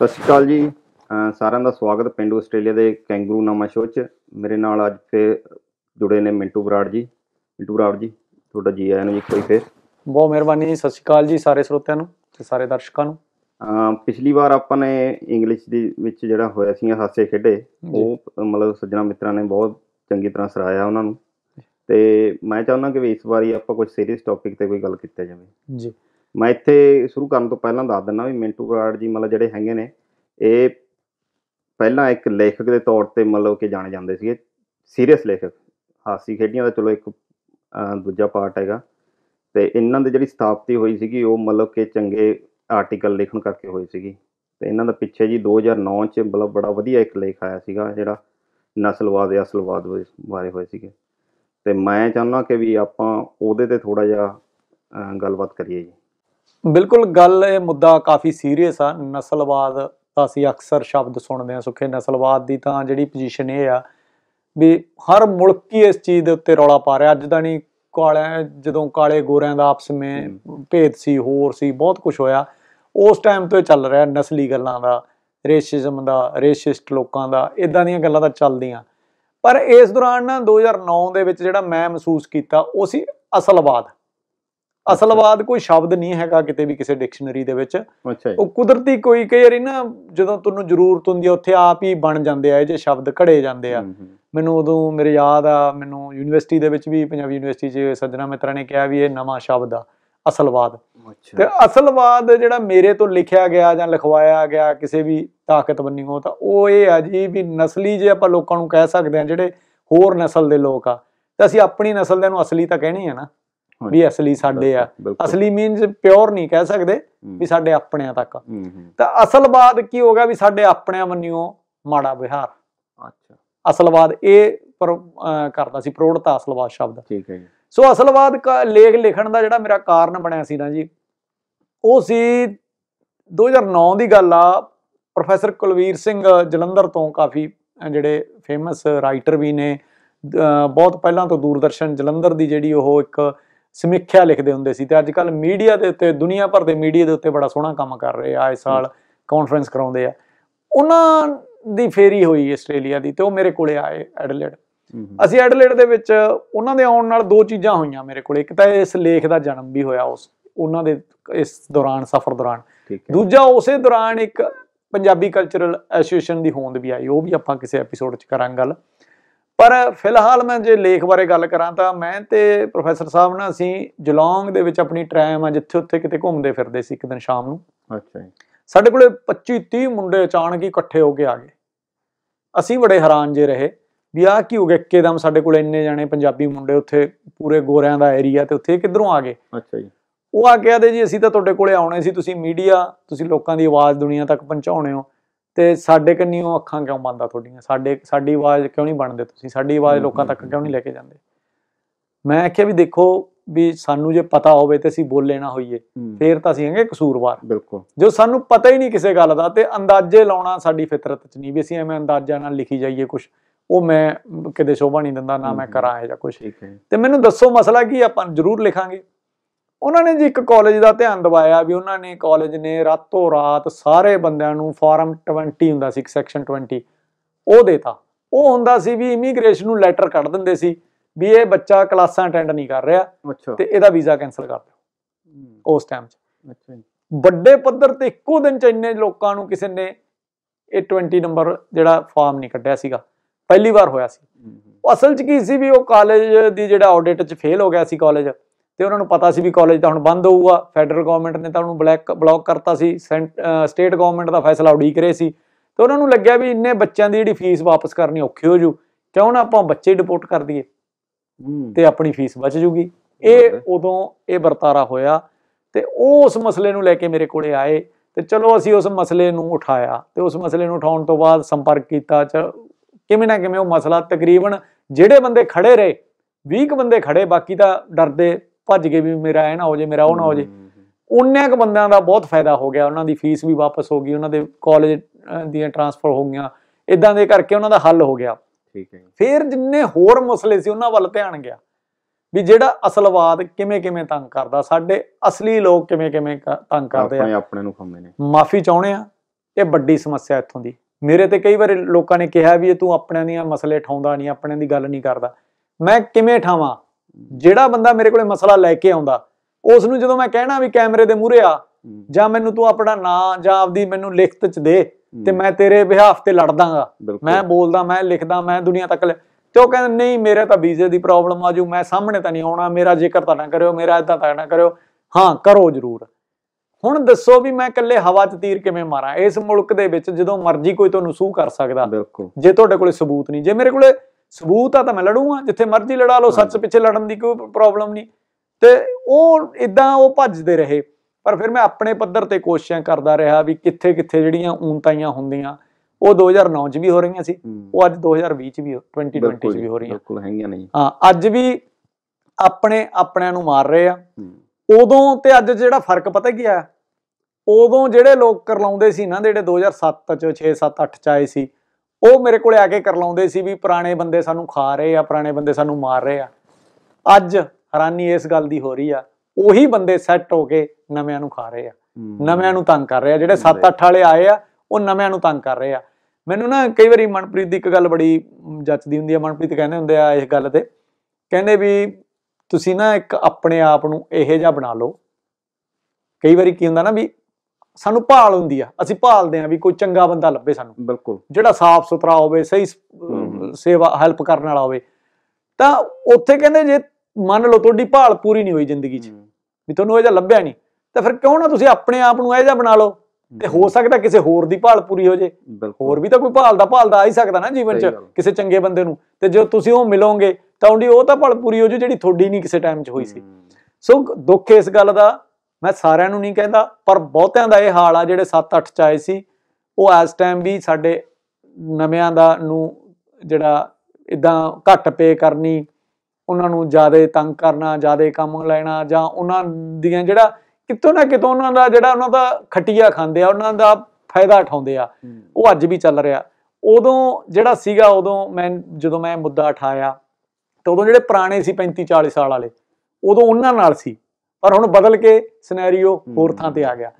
ਸਤਿ ਸ਼੍ਰੀ ਅਕਾਲ ਜੀ ਸਾਰਿਆਂ ਦਾ ਸਵਾਗਤ ਪਿੰਡ ਆਸਟ੍ਰੇਲੀਆ ਦੇ ਕੈਂਗਰੂ ਨਾਮਾ ਸ਼ੋਅ 'ਚ ਮੇਰੇ ਨਾਲ ਅੱਜ ਫੇਰ ਜੁੜੇ ਨੇ ਮਿੰਟੂ ਬਰਾੜ ਜੀ ਮਿੰਟੂ ਬਰਾੜ ਜੀ ਤੁਹਾਡਾ ਜੀ ਆਇਆਂ ਨੂੰ ਇੱਕ ਵਾਰੀ ਫੇਰ ਬਹੁਤ ਮਿਹਰਬਾਨੀ ਜੀ ਸਤਿ ਸ਼੍ਰੀ ਅਕਾਲ ਜੀ ਸਾਰੇ ਸਰੋਤਿਆਂ ਨੂੰ ਤੇ ਸਾਰੇ ਦਰਸ਼ਕਾਂ ਨੂੰ ਪਿਛਲੀ ਵਾਰ ਆਪਾਂ ਨੇ ਇੰਗਲਿਸ਼ ਦੇ ਵਿੱਚ ਜਿਹੜਾ ਹੋਇਆ ਸੀ ਹਾਸੇ ਖੇਡੇ ਉਹ ਮਤਲਬ ਸੱਜਣਾ ਮਿੱਤਰਾਂ ਨੇ ਬਹੁਤ ਚੰਗੀ ਤਰ੍ਹਾਂ ਸਰਾਇਆ ਉਹਨਾਂ ਨੂੰ ਤੇ ਮੈਂ ਚਾਹੁੰਦਾ ਕਿ ਇਸ ਵਾਰੀ ਆਪਾਂ ਕੁਝ ਸੀਰੀਅਸ ਟੌਪਿਕ ਤੇ ਕੋਈ ਗੱਲ ਕੀਤੀ ਜਾਵੇ ਜੀ ਮੈਂ ਇੱਥੇ ਸ਼ੁਰੂ ਕਰਨ ਤੋਂ ਪਹਿਲਾਂ ਦੱਸ ਦਿੰਦਾ ਵੀ ਮਿੰਟੂ ਬਰਾੜ ਜੀ ਮਤਲਬ ਜਿਹੜੇ ਹੈਗੇ ਨੇ ਇਹ ਪਹਿਲਾਂ ਇੱਕ ਲੇਖਕ ਦੇ ਤੌਰ ਤੇ ਮਤਲਬ ਕਿ ਜਾਣੇ ਜਾਂਦੇ ਸੀਗੇ ਸੀਰੀਅਸ ਲੇਖਕ ਹਾਸੀ ਖੇਡੀਆਂ ਦਾ ਚਲੋ ਇੱਕ ਦੂਜਾ ਪਾਰਟ ਹੈਗਾ ਤੇ ਇਹਨਾਂ ਦੇ ਜਿਹੜੀ ਸਥਾਪਤੀ ਹੋਈ ਸੀਗੀ ਉਹ ਮਤਲਬ ਕਿ ਚੰਗੇ ਆਰਟੀਕਲ ਲਿਖਣ ਕਰਕੇ ਹੋਈ ਸੀਗੀ ਤੇ ਇਹਨਾਂ ਦਾ ਪਿੱਛੇ ਜੀ 2009 ਚ ਮਤਲਬ ਬੜਾ ਵਧੀਆ ਇੱਕ ਲੇਖ ਆਇਆ ਸੀਗਾ ਜਿਹੜਾ ਨਸਲਵਾਦ ਜਾਂ ਅਸਲਵਾਦ ਬਾਰੇ ਹੋਏ ਸੀਗੇ ਤੇ ਮੈਂ ਚਾਹੁੰਦਾ ਕਿ ਵੀ ਆਪਾਂ ਉਹਦੇ ਤੇ ਥੋੜਾ ਜਿਹਾ ਗੱਲਬਾਤ ਕਰੀਏ ਜੀ ਬਿਲਕੁਲ ਗੱਲ ਇਹ ਮੁੱਦਾ ਕਾਫੀ ਸੀਰੀਅਸ ਆ ਨਸਲਵਾਦ ਤਾਂ ਅਸੀਂ ਅਕਸਰ ਸ਼ਬਦ ਸੁਣਦੇ ਆ ਸੁਖੇ ਨਸਲਵਾਦ ਦੀ ਤਾਂ ਜਿਹੜੀ ਪੋਜੀਸ਼ਨ ਇਹ ਆ ਵੀ ਹਰ ਮੁਲਕ ਹੀ ਇਸ ਚੀਜ਼ ਦੇ ਉੱਤੇ ਰੌਲਾ ਪਾ ਰਿਹਾ ਅੱਜ ਦਾ ਨਹੀਂ ਕਾਲਿਆਂ ਜਦੋਂ ਕਾਲੇ ਗੋਰਿਆਂ ਦਾ ਆਪਸ ਵਿੱਚ ਭੇਦ ਸੀ ਹੋਰ ਸੀ ਬਹੁਤ ਕੁਝ ਹੋਇਆ ਉਸ ਟਾਈਮ ਤੋਂ ਚੱਲ ਰਿਹਾ ਨਸਲੀ ਗੱਲਾਂ ਦਾ ਰੇਸਿਜ਼ਮ ਦਾ ਰੇਸਿਸਟ ਲੋਕਾਂ ਦਾ ਇਦਾਂ ਦੀਆਂ ਗੱਲਾਂ ਤਾਂ ਚੱਲਦੀਆਂ ਪਰ ਇਸ ਦੌਰਾਨ ਨਾ 2009 ਦੇ ਵਿੱਚ ਜਿਹੜਾ ਮੈਂ ਮਹਿਸੂਸ ਕੀਤਾ ਉਹ ਸੀ ਅਸਲਵਾਦ ਅਸਲਵਾਦ ਕੋਈ ਸ਼ਬਦ ਨਹੀਂ ਹੈਗਾ ਕਿਤੇ ਵੀ ਕਿਸੇ ਡਿਕਸ਼ਨਰੀ ਦੇ ਵਿੱਚ ਉਹ ਕੁਦਰਤੀ ਕੋਈ ਕਈ ਵਾਰੀ ਨਾ ਜਦੋਂ ਤੁਹਾਨੂੰ ਜ਼ਰੂਰਤ ਹੁੰਦੀ ਹੈ ਉੱਥੇ ਆਪ ਹੀ ਬਣ ਜਾਂਦੇ ਆ ਇਹ ਜੇ ਸ਼ਬਦ ਘੜੇ ਜਾਂਦੇ ਆ ਮੈਨੂੰ ਉਦੋਂ ਮੇਰੇ ਯਾਦ ਆ ਮੈਨੂੰ ਯੂਨੀਵਰਸਿਟੀ ਦੇ ਵਿੱਚ ਵੀ ਪੰਜਾਬੀ ਯੂਨੀਵਰਸਿਟੀ 'ਚ ਸੱਜਣਾ ਮਿੱਤਰਾਂ ਨੇ ਕਿਹਾ ਵੀ ਇਹ ਨਵਾਂ ਸ਼ਬਦ ਆ ਅਸਲਵਾਦ ਤੇ ਅਸਲਵਾਦ ਜਿਹੜਾ ਮੇਰੇ ਤੋਂ ਲਿਖਿਆ ਗਿਆ ਜਾਂ ਲਿਖਵਾਇਆ ਗਿਆ ਕਿਸੇ ਵੀ ਤਾਕਤ ਹੋ ਤਾਂ ਉਹ ਇਹ ਆ ਜੀ ਵੀ ਨਸਲੀ ਜੇ ਆਪਾਂ ਲੋਕਾਂ ਨੂੰ ਕਹਿ ਸਕਦੇ ਆ ਜਿਹੜੇ ਹੋਰ ਨਸਲ ਦੇ ਲੋਕ ਆ ਤਾਂ ਅਸੀਂ ਆਪਣੀ ਨਸਲ ਦੇ ਨੂੰ ਅਸਲੀ ਤਾਂ ਕਹਿਣੀ ਆ ਨਾ ਵੀ ਅਸਲੀ ਸਾਡੇ ਆ ਅਸਲੀ ਮੀਨਸ ਪਿਓਰ ਨਹੀਂ ਕਹਿ ਸਕਦੇ ਵੀ ਸਾਡੇ ਆਪਣਿਆਂ ਤੱਕ ਤਾਂ ਅਸਲ ਬਾਦ ਕੀ ਹੋਗਾ ਵੀ ਸਾਡੇ ਆਪਣਿਆਂ ਮੰਨਿਓ ਮਾੜਾ ਵਿਹਾਰ ਅੱਛਾ ਅਸਲ ਬਾਦ ਇਹ ਕਰਦਾ ਸੀ ਪ੍ਰੋੜਤਾ ਅਸਲ ਬਾਦ ਸ਼ਬਦ ਠੀਕ ਹੈ ਜੀ ਸੋ ਬਾਦ ਲੇਖ ਲਿਖਣ ਦਾ ਜਿਹੜਾ ਮੇਰਾ ਕਾਰਨ ਬਣਿਆ ਸੀ ਨਾ ਜੀ ਉਹ ਸੀ 2009 ਦੀ ਗੱਲ ਆ ਪ੍ਰੋਫੈਸਰ ਕੁਲਵੀਰ ਸਿੰਘ ਜਲੰਧਰ ਤੋਂ ਕਾਫੀ ਜਿਹੜੇ ਫੇਮਸ ਰਾਈਟਰ ਵੀ ਨੇ ਬਹੁਤ ਪਹਿਲਾਂ ਤੋਂ ਦੂਰਦਰਸ਼ਨ ਜਲੰਧਰ ਦੀ ਜਿਹੜੀ ਉਹ ਇੱਕ ਸਮੀਖਿਆ ਲਿਖਦੇ ਹੁੰਦੇ ਸੀ ਤੇ ਅੱਜ ਕੱਲ ਮੀਡੀਆ ਦੇ ਉੱਤੇ ਦੁਨੀਆ ਭਰ ਦੇ ਮੀਡੀਆ ਦੇ ਉੱਤੇ ਬੜਾ ਸੋਹਣਾ ਕੰਮ ਕਰ ਰਹੇ ਆ ਇਸ ਸਾਲ ਕਾਨਫਰੰਸ ਕਰਾਉਂਦੇ ਆ ਉਹਨਾਂ ਦੀ ਫੇਰੀ ਹੋਈ ਆਸਟ੍ਰੇਲੀਆ ਦੀ ਤੇ ਉਹ ਮੇਰੇ ਕੋਲੇ ਆਏ ਐਡਲੇਡ ਅਸੀਂ ਐਡਲੇਡ ਦੇ ਵਿੱਚ ਉਹਨਾਂ ਦੇ ਆਉਣ ਨਾਲ ਦੋ ਚੀਜ਼ਾਂ ਹੋਈਆਂ ਮੇਰੇ ਕੋਲੇ ਇੱਕ ਤਾਂ ਇਸ ਲੇਖ ਦਾ ਜਨਮ ਵੀ ਹੋਇਆ ਉਸ ਉਹਨਾਂ ਦੇ ਇਸ ਦੌਰਾਨ ਸਫ਼ਰ ਦੌਰਾਨ ਦੂਜਾ ਉਸੇ ਦੌਰਾਨ ਇੱਕ ਪੰਜਾਬੀ ਕਲਚਰਲ ਐਸੋਸੀਏਸ਼ਨ ਦੀ ਹੋਂਦ ਵੀ ਆਈ ਉਹ ਵੀ ਆਪਾਂ ਕਿਸੇ ਐਪੀਸੋਡ 'ਚ ਕਰਾਂਗੇ ਗੱਲ ਪਰ ਫਿਲਹਾਲ ਮੈਂ ਜੇ ਲੇਖ ਬਾਰੇ ਗੱਲ ਕਰਾਂ ਤਾਂ ਮੈਂ ਤੇ ਪ੍ਰੋਫੈਸਰ ਸਾਹਿਬ ਨਾਲ ਅਸੀਂ ਜਲੌਂਗ ਦੇ ਵਿੱਚ ਆਪਣੀ ਟ੍ਰੈਮ ਆ ਜਿੱਥੇ ਉੱਥੇ ਕਿਤੇ ਘੁੰਮਦੇ ਫਿਰਦੇ ਸੀ ਇੱਕ ਦਿਨ ਸ਼ਾਮ ਨੂੰ ਅੱਛਾ ਜੀ ਸਾਡੇ ਕੋਲੇ 25 30 ਮੁੰਡੇ ਅਚਾਨਕ ਹੀ ਇਕੱਠੇ ਹੋ ਕੇ ਆ ਗਏ ਅਸੀਂ ਬੜੇ ਹੈਰਾਨ ਜੇ ਰਹੇ ਵੀ ਆ ਕੀ ਹੋ ਗਿਆ ਇੱਕਦਮ ਸਾਡੇ ਕੋਲ ਇੰਨੇ ਜਾਣੇ ਪੰਜਾਬੀ ਮੁੰਡੇ ਉੱਥੇ ਪੂਰੇ ਗੋਰਿਆਂ ਦਾ ਏਰੀਆ ਤੇ ਉੱਥੇ ਕਿੱਧਰੋਂ ਆ ਗਏ ਅੱਛਾ ਜੀ ਉਹ ਆ ਕੇ ਆਦੇ ਜੀ ਅਸੀਂ ਤਾਂ ਤੁਹਾਡੇ ਕੋਲੇ ਆਉਣੇ ਸੀ ਤੁਸੀਂ ਮੀਡੀਆ ਤੁਸੀਂ ਲੋਕਾਂ ਦੀ ਆਵਾਜ਼ ਦੁਨੀਆ ਤੱਕ ਪਹੁੰਚਾਉਣੇ ਹੋ ਤੇ ਸਾਡੇ ਕੰਨੀਓ ਅੱਖਾਂ ਕਿਉਂ ਬੰਦਾ ਤੁਹਾਡੀਆਂ ਸਾਡੇ ਸਾਡੀ ਆਵਾਜ਼ ਕਿਉਂ ਨਹੀਂ ਬਣਦੇ ਤੁਸੀਂ ਸਾਡੀ ਆਵਾਜ਼ ਲੋਕਾਂ ਤੱਕ ਕਿਉਂ ਨਹੀਂ ਲੈ ਕੇ ਜਾਂਦੇ ਮੈਂ ਆਖਿਆ ਵੀ ਦੇਖੋ ਵੀ ਸਾਨੂੰ ਜੇ ਪਤਾ ਹੋਵੇ ਤੇ ਅਸੀਂ ਬੋਲੇ ਨਾ ਹੋਈਏ ਫੇਰ ਤਾਂ ਅਸੀਂ ਹਾਂਗੇ ਕਸੂਰਵਾਰ ਬਿਲਕੁਲ ਜੋ ਸਾਨੂੰ ਪਤਾ ਹੀ ਨਹੀਂ ਕਿਸੇ ਗੱਲ ਦਾ ਤੇ ਅੰਦਾਜ਼ੇ ਲਾਉਣਾ ਸਾਡੀ ਫਿਤਰਤ ਚ ਨਹੀਂ ਵੀ ਅਸੀਂ ਐਵੇਂ ਅੰਦਾਜ਼ਿਆਂ ਨਾਲ ਲਿਖੀ ਜਾਈਏ ਕੁਝ ਉਹ ਮੈਂ ਕਿਤੇ ਸ਼ੋਭਾ ਨਹੀਂ ਦਿੰਦਾ ਨਾ ਮੈਂ ਕਰਾਂ ਜਾਂ ਕੁਝ ਤੇ ਮੈਨੂੰ ਦੱਸੋ ਮਸਲਾ ਕੀ ਆਪਾਂ ਜ਼ਰੂਰ ਲਿਖਾਂਗੇ ਉਹਨਾਂ ਨੇ ਜੀ ਇੱਕ ਕਾਲਜ ਦਾ ਧਿਆਨ ਦਿਵਾਇਆ ਵੀ ਉਹਨਾਂ ਨੇ ਕਾਲਜ ਨੇ ਰਾਤੋਂ ਰਾਤ ਸਾਰੇ ਬੰਦਿਆਂ ਨੂੰ ਫਾਰਮ 20 ਹੁੰਦਾ ਸੀ ਸੈਕਸ਼ਨ 20 ਉਹ ਦੇਤਾ ਉਹ ਹੁੰਦਾ ਸੀ ਵੀ ਇਮੀਗ੍ਰੇਸ਼ਨ ਨੂੰ ਲੈਟਰ ਕੱਢ ਦਿੰਦੇ ਸੀ ਵੀ ਇਹ ਬੱਚਾ ਕਲਾਸਾਂ ਅਟੈਂਡ ਨਹੀਂ ਕਰ ਰਿਹਾ ਤੇ ਇਹਦਾ ਵੀਜ਼ਾ ਕੈਨਸਲ ਕਰ ਦਿਓ ਉਸ ਟਾਈਮ 'ਚ ਅੱਛਾ ਜੀ ਵੱਡੇ ਪੱਧਰ ਤੇ ਇੱਕੋ ਦਿਨ 'ਚ ਇੰਨੇ ਲੋਕਾਂ ਨੂੰ ਕਿਸੇ ਨੇ ਇਹ 20 ਨੰਬਰ ਜਿਹੜਾ ਫਾਰਮ ਨਹੀਂ ਕੱਢਿਆ ਸੀਗਾ ਪਹਿਲੀ ਵਾਰ ਹੋਇਆ ਸੀ ਉਹ ਅਸਲ 'ਚ ਕੀ ਸੀ ਵੀ ਉਹ ਕਾਲਜ ਦੀ ਜਿਹੜਾ ਆਡਿਟ 'ਚ ਫੇਲ ਹੋ ਗਿਆ ਸੀ ਕਾਲਜ ਤੇ ਉਹਨਾਂ ਨੂੰ ਪਤਾ ਸੀ ਵੀ ਕਾਲਜ ਤਾਂ ਹੁਣ ਬੰਦ ਹੋਊਗਾ ਫੈਡਰਲ ਗਵਰਨਮੈਂਟ ਨੇ ਤਾਂ ਉਹਨੂੰ ਬਲੈਕ ਬਲੌਕ ਕਰਤਾ ਸੀ ਸਟੇਟ ਗਵਰਨਮੈਂਟ ਦਾ ਫੈਸਲਾ ਉਡੀਕ ਰਹੇ ਸੀ ਤੇ ਉਹਨਾਂ ਨੂੰ ਲੱਗਿਆ ਵੀ ਇੰਨੇ ਬੱਚਿਆਂ ਦੀ ਜਿਹੜੀ ਫੀਸ ਵਾਪਸ ਕਰਨੀ ਔਖੀ ਹੋ ਜੂ ਕਿਉਂ ਨਾ ਆਪਾਂ ਬੱਚੇ ਡਿਪੋਰਟ ਕਰ ਦਈਏ ਤੇ ਆਪਣੀ ਫੀਸ ਬਚ ਜੂਗੀ ਇਹ ਉਦੋਂ ਇਹ ਵਰਤਾਰਾ ਹੋਇਆ ਤੇ ਉਹ ਉਸ ਮਸਲੇ ਨੂੰ ਲੈ ਕੇ ਮੇਰੇ ਕੋਲੇ ਆਏ ਤੇ ਚਲੋ ਅਸੀਂ ਉਸ ਮਸਲੇ ਨੂੰ ਉਠਾਇਆ ਤੇ ਉਸ ਮਸਲੇ ਨੂੰ ਉਠਾਉਣ ਤੋਂ ਬਾਅਦ ਸੰਪਰਕ ਕੀਤਾ ਚ ਕਿਵੇਂ ਨਾ ਕਿਵੇਂ ਉਹ ਮਸਲਾ ਤਕਰੀਬਨ ਜਿਹੜੇ ਬੰਦੇ ਖੜੇ ਰਹੇ 20 ਬੰਦੇ ਖੜੇ ਬਾਕੀ ਤਾਂ ਡਰਦੇ ਭੱਜ ਗਏ ਵੀ ਮੇਰਾ ਐ ਨਾ ਹੋ ਜੇ ਮੇਰਾ ਉਹ ਨਾ ਹੋ ਜੇ ਉਹਨਾਂ ਕ ਬੰਦਿਆਂ ਦਾ ਬਹੁਤ ਫਾਇਦਾ ਹੋ ਗਿਆ ਉਹਨਾਂ ਦੀ ਫੀਸ ਵੀ ਵਾਪਸ ਹੋ ਗਈ ਉਹਨਾਂ ਦੇ ਕਾਲਜ ਦੀਆਂ ਟ੍ਰਾਂਸਫਰ ਹੋ ਗਈਆਂ ਇਦਾਂ ਦੇ ਕਰਕੇ ਉਹਨਾਂ ਦਾ ਹੱਲ ਹੋ ਗਿਆ ਠੀਕ ਹੈ ਫਿਰ ਜਿੰਨੇ ਹੋਰ ਮਸਲੇ ਸੀ ਉਹਨਾਂ ਵੱਲ ਧਿਆਨ ਗਿਆ ਵੀ ਜਿਹੜਾ ਅਸਲਵਾਦ ਕਿਵੇਂ ਕਿਵੇਂ ਤੰਗ ਕਰਦਾ ਸਾਡੇ ਅਸਲੀ ਲੋਕ ਕਿਵੇਂ ਕਿਵੇਂ ਤੰਗ ਕਰਦੇ ਆ ਆਪਣੇ ਆਪਣੇ ਨੂੰ ਖੰਮੇ ਨੇ ਮਾਫੀ ਚਾਹੁੰਦੇ ਆ ਇਹ ਵੱਡੀ ਸਮੱਸਿਆ ਇੱਥੋਂ ਦੀ ਮੇਰੇ ਤੇ ਕਈ ਵਾਰ ਲੋਕਾਂ ਨੇ ਕਿਹਾ ਵੀ ਇਹ ਤੂੰ ਆਪਣਿਆਂ ਦੀਆਂ ਮਸਲੇ ਠਾਉਂਦਾ ਨਹੀਂ ਆਪਣਿਆਂ ਦੀ ਗੱਲ ਨਹੀਂ ਕਰਦਾ ਮੈਂ ਕਿਵੇਂ ਠਾਵਾਂ ਜਿਹੜਾ ਬੰਦਾ ਮੇਰੇ ਕੋਲੇ ਮਸਲਾ ਲੈ ਕੇ ਆਉਂਦਾ ਉਸ ਨੂੰ ਜਦੋਂ ਮੈਂ ਕਹਿਣਾ ਵੀ ਕੈਮਰੇ ਦੇ ਮੂਹਰੇ ਆ ਜਾਂ ਮੈਨੂੰ ਤੂੰ ਆਪਣਾ ਨਾਂ ਜਾਂ ਆਪਦੀ ਮੈਨੂੰ ਲਿਖਤ ਚ ਦੇ ਤੇ ਮੈਂ ਤੇਰੇ ਬਿਹਾਫ ਤੇ ਲੜਦਾਗਾ ਮੈਂ ਬੋਲਦਾ ਮੈਂ ਲਿਖਦਾ ਮੈਂ ਦੁਨੀਆ ਤੱਕ ਤੇ ਉਹ ਕਹਿੰਦਾ ਨਹੀਂ ਮੇਰੇ ਤਾਂ ਵੀਜ਼ੇ ਦੀ ਪ੍ਰੋਬਲਮ ਆ ਜੂ ਮੈਂ ਸਾਹਮਣੇ ਤਾਂ ਨਹੀਂ ਆਉਣਾ ਮੇਰਾ ਜ਼ਿਕਰ ਤਾਂ ਨਾ ਕਰਿਓ ਮੇਰਾ ਇਦਾਂ ਤਾਂ ਨਾ ਕਰਿਓ ਹਾਂ ਕਰੋ ਜ਼ਰੂਰ ਹੁਣ ਦੱਸੋ ਵੀ ਮੈਂ ਇਕੱਲੇ ਹਵਾ 'ਚ ਤੀਰ ਕਿਵੇਂ ਮਾਰਾਂ ਇਸ ਮੁਲਕ ਦੇ ਵਿੱਚ ਜਦੋਂ ਮਰਜ਼ੀ ਕੋਈ ਤੁਹਾਨੂੰ ਸੂ ਕਰ ਸਕਦਾ ਜੇ ਤੁਹਾਡੇ ਕੋਲੇ ਸਬੂਤ ਨਹੀਂ ਜੇ ਮੇਰੇ ਕੋਲੇ ਸਬੂਤ ਆ ਤਾਂ ਮੈਂ ਲੜੂਗਾ ਜਿੱਥੇ ਮਰਜ਼ੀ ਲੜਾ ਲਓ ਸੱਚ ਪਿੱਛੇ ਲੜਨ ਦੀ ਕੋਈ ਪ੍ਰੋਬਲਮ ਨਹੀਂ ਤੇ ਉਹ ਇਦਾਂ ਉਹ ਭੱਜਦੇ ਰਹੇ ਪਰ ਫਿਰ ਮੈਂ ਆਪਣੇ ਪੱਧਰ ਤੇ ਕੋਸ਼ਿਸ਼ਾਂ ਕਰਦਾ ਰਿਹਾ ਵੀ ਕਿੱਥੇ ਕਿੱਥੇ ਜਿਹੜੀਆਂ ਊਂਤਾਈਆਂ ਹੁੰਦੀਆਂ ਉਹ 2009 ਚ ਵੀ ਹੋ ਰਹੀਆਂ ਸੀ ਉਹ ਅੱਜ 2020 ਚ ਵੀ 2020 ਚ ਵੀ ਹੋ ਰਹੀਆਂ ਬਿਲਕੁਲ ਹੈਗੀਆਂ ਨਹੀਂ ਹਾਂ ਅੱਜ ਵੀ ਆਪਣੇ ਆਪਣਿਆਂ ਨੂੰ ਮਾਰ ਰਹੇ ਆ ਉਦੋਂ ਤੇ ਅੱਜ ਜਿਹੜਾ ਫਰਕ ਪਤਾ ਕੀ ਆ ਉਦੋਂ ਜਿਹੜੇ ਲੋਕ ਕਰ ਲਾਉਂਦੇ ਸੀ ਨਾ ਜਿਹੜੇ 2007 ਚ 6 7 8 ਚ ਆਏ ਸੀ ਉਹ ਮੇਰੇ ਕੋਲੇ ਆ ਕੇ ਕਰਲਾਉਂਦੇ ਸੀ ਵੀ ਪੁਰਾਣੇ ਬੰਦੇ ਸਾਨੂੰ ਖਾ ਰਹੇ ਆ ਪੁਰਾਣੇ ਬੰਦੇ ਸਾਨੂੰ ਮਾਰ ਰਹੇ ਆ ਅੱਜ ਹੈਰਾਨੀ ਇਸ ਗੱਲ ਦੀ ਹੋ ਰਹੀ ਆ ਉਹੀ ਬੰਦੇ ਸੈੱਟ ਹੋ ਕੇ ਨਵਿਆਂ ਨੂੰ ਖਾ ਰਹੇ ਆ ਨਵਿਆਂ ਨੂੰ ਤੰਗ ਕਰ ਰਹੇ ਆ ਜਿਹੜੇ 7-8 ਵਾਲੇ ਆਏ ਆ ਉਹ ਨਵਿਆਂ ਨੂੰ ਤੰਗ ਕਰ ਰਹੇ ਆ ਮੈਨੂੰ ਨਾ ਕਈ ਵਾਰੀ ਮਨਪ੍ਰੀਤ ਦੀ ਇੱਕ ਗੱਲ ਬੜੀ ਜੱਚਦੀ ਹੁੰਦੀ ਆ ਮਨਪ੍ਰੀਤ ਕਹਿੰਦੇ ਹੁੰਦੇ ਆ ਇਸ ਗੱਲ ਤੇ ਕਹਿੰਦੇ ਵੀ ਤੁਸੀਂ ਨਾ ਇੱਕ ਆਪਣੇ ਆਪ ਨੂੰ ਇਹੋ ਜਿਹਾ ਬਣਾ ਲਓ ਕਈ ਵਾਰੀ ਕੀ ਹੁੰਦਾ ਨਾ ਵੀ ਸਾਨੂੰ ਭਾਲ ਹੁੰਦੀ ਆ ਅਸੀਂ ਭਾਲਦੇ ਆ ਵੀ ਕੋਈ ਚੰਗਾ ਬੰਦਾ ਲੱਭੇ ਸਾਨੂੰ ਬਿਲਕੁਲ ਜਿਹੜਾ ਸਾਫ਼ ਸੁਥਰਾ ਹੋਵੇ ਸਹੀ ਸੇਵਾ ਹੈਲਪ ਕਰਨ ਵਾਲਾ ਹੋਵੇ ਤਾਂ ਉੱਥੇ ਕਹਿੰਦੇ ਜੇ ਮੰਨ ਲਓ ਤੁਹਾਡੀ ਭਾਲ ਪੂਰੀ ਨਹੀਂ ਹੋਈ ਜ਼ਿੰਦਗੀ 'ਚ ਵੀ ਤੁਹਾਨੂੰ ਇਹ ਜਾਂ ਲੱਭਿਆ ਨਹੀਂ ਤਾਂ ਫਿਰ ਕਿਉਂ ਨਾ ਤੁਸੀਂ ਆਪਣੇ ਆਪ ਨੂੰ ਇਹ ਜਾਂ ਬਣਾ ਲਓ ਤੇ ਹੋ ਸਕਦਾ ਕਿਸੇ ਹੋਰ ਦੀ ਭਾਲ ਪੂਰੀ ਹੋ ਜੇ ਹੋਰ ਵੀ ਤਾਂ ਕੋਈ ਭਾਲ ਦਾ ਭਾਲ ਦਾ ਆ ਹੀ ਸਕਦਾ ਨਾ ਜੀਵਨ 'ਚ ਕਿਸੇ ਚੰਗੇ ਬੰਦੇ ਨੂੰ ਤੇ ਜੇ ਤੁਸੀਂ ਉਹ ਮਿਲੋਗੇ ਤਾਂ ਉਹਦੀ ਉਹ ਤਾਂ ਭਾਲ ਪੂਰੀ ਹੋ ਜੂ ਜਿਹੜੀ ਤੁਹਾਡੀ ਨਹੀਂ ਕਿਸੇ ਟਾਈਮ 'ਚ ਹੋਈ ਸੀ ਸੋ ਦੁੱਖ ਇਸ ਗੱਲ ਦਾ ਮੈਂ ਸਾਰਿਆਂ ਨੂੰ ਨਹੀਂ ਕਹਿੰਦਾ ਪਰ ਬਹੁਤਿਆਂ ਦਾ ਇਹ ਹਾਲ ਆ ਜਿਹੜੇ 7-8 ਚ ਆਏ ਸੀ ਉਹ ਇਸ ਟਾਈਮ ਵੀ ਸਾਡੇ ਨਵਿਆਂ ਦਾ ਨੂੰ ਜਿਹੜਾ ਇਦਾਂ ਘੱਟ ਪੇ ਕਰਨੀ ਉਹਨਾਂ ਨੂੰ ਜ਼ਿਆਦਾ ਤੰਗ ਕਰਨਾ ਜ਼ਿਆਦਾ ਕੰਮ ਲੈਣਾ ਜਾਂ ਉਹਨਾਂ ਦੀਆਂ ਜਿਹੜਾ ਕਿਤੋਂ ਨਾ ਕਿਤੋਂ ਉਹਨਾਂ ਦਾ ਜਿਹੜਾ ਉਹਨਾਂ ਦਾ ਖਟੀਆ ਖਾਂਦੇ ਆ ਉਹਨਾਂ ਦਾ ਫਾਇਦਾ ਉਠਾਉਂਦੇ ਆ ਉਹ ਅੱਜ ਵੀ ਚੱਲ ਰਿਹਾ ਉਦੋਂ ਜਿਹੜਾ ਸੀਗਾ ਉਦੋਂ ਮੈਂ ਜਦੋਂ ਮੈਂ ਮੁੱਦਾ ਉਠਾਇਆ ਤਾਂ ਉਦੋਂ ਜਿਹੜੇ ਪੁਰਾਣੇ ਸੀ 35 40 ਸਾਲ ਵਾਲੇ ਉਦੋਂ ਉਹਨਾਂ ਨਾਲ ਸੀ ਪਰ ਹੁਣ ਬਦਲ ਕੇ ਸਿਨੈਰੀਓ ਹੋਰ ਥਾਂ ਤੇ ਆ ਗਿਆ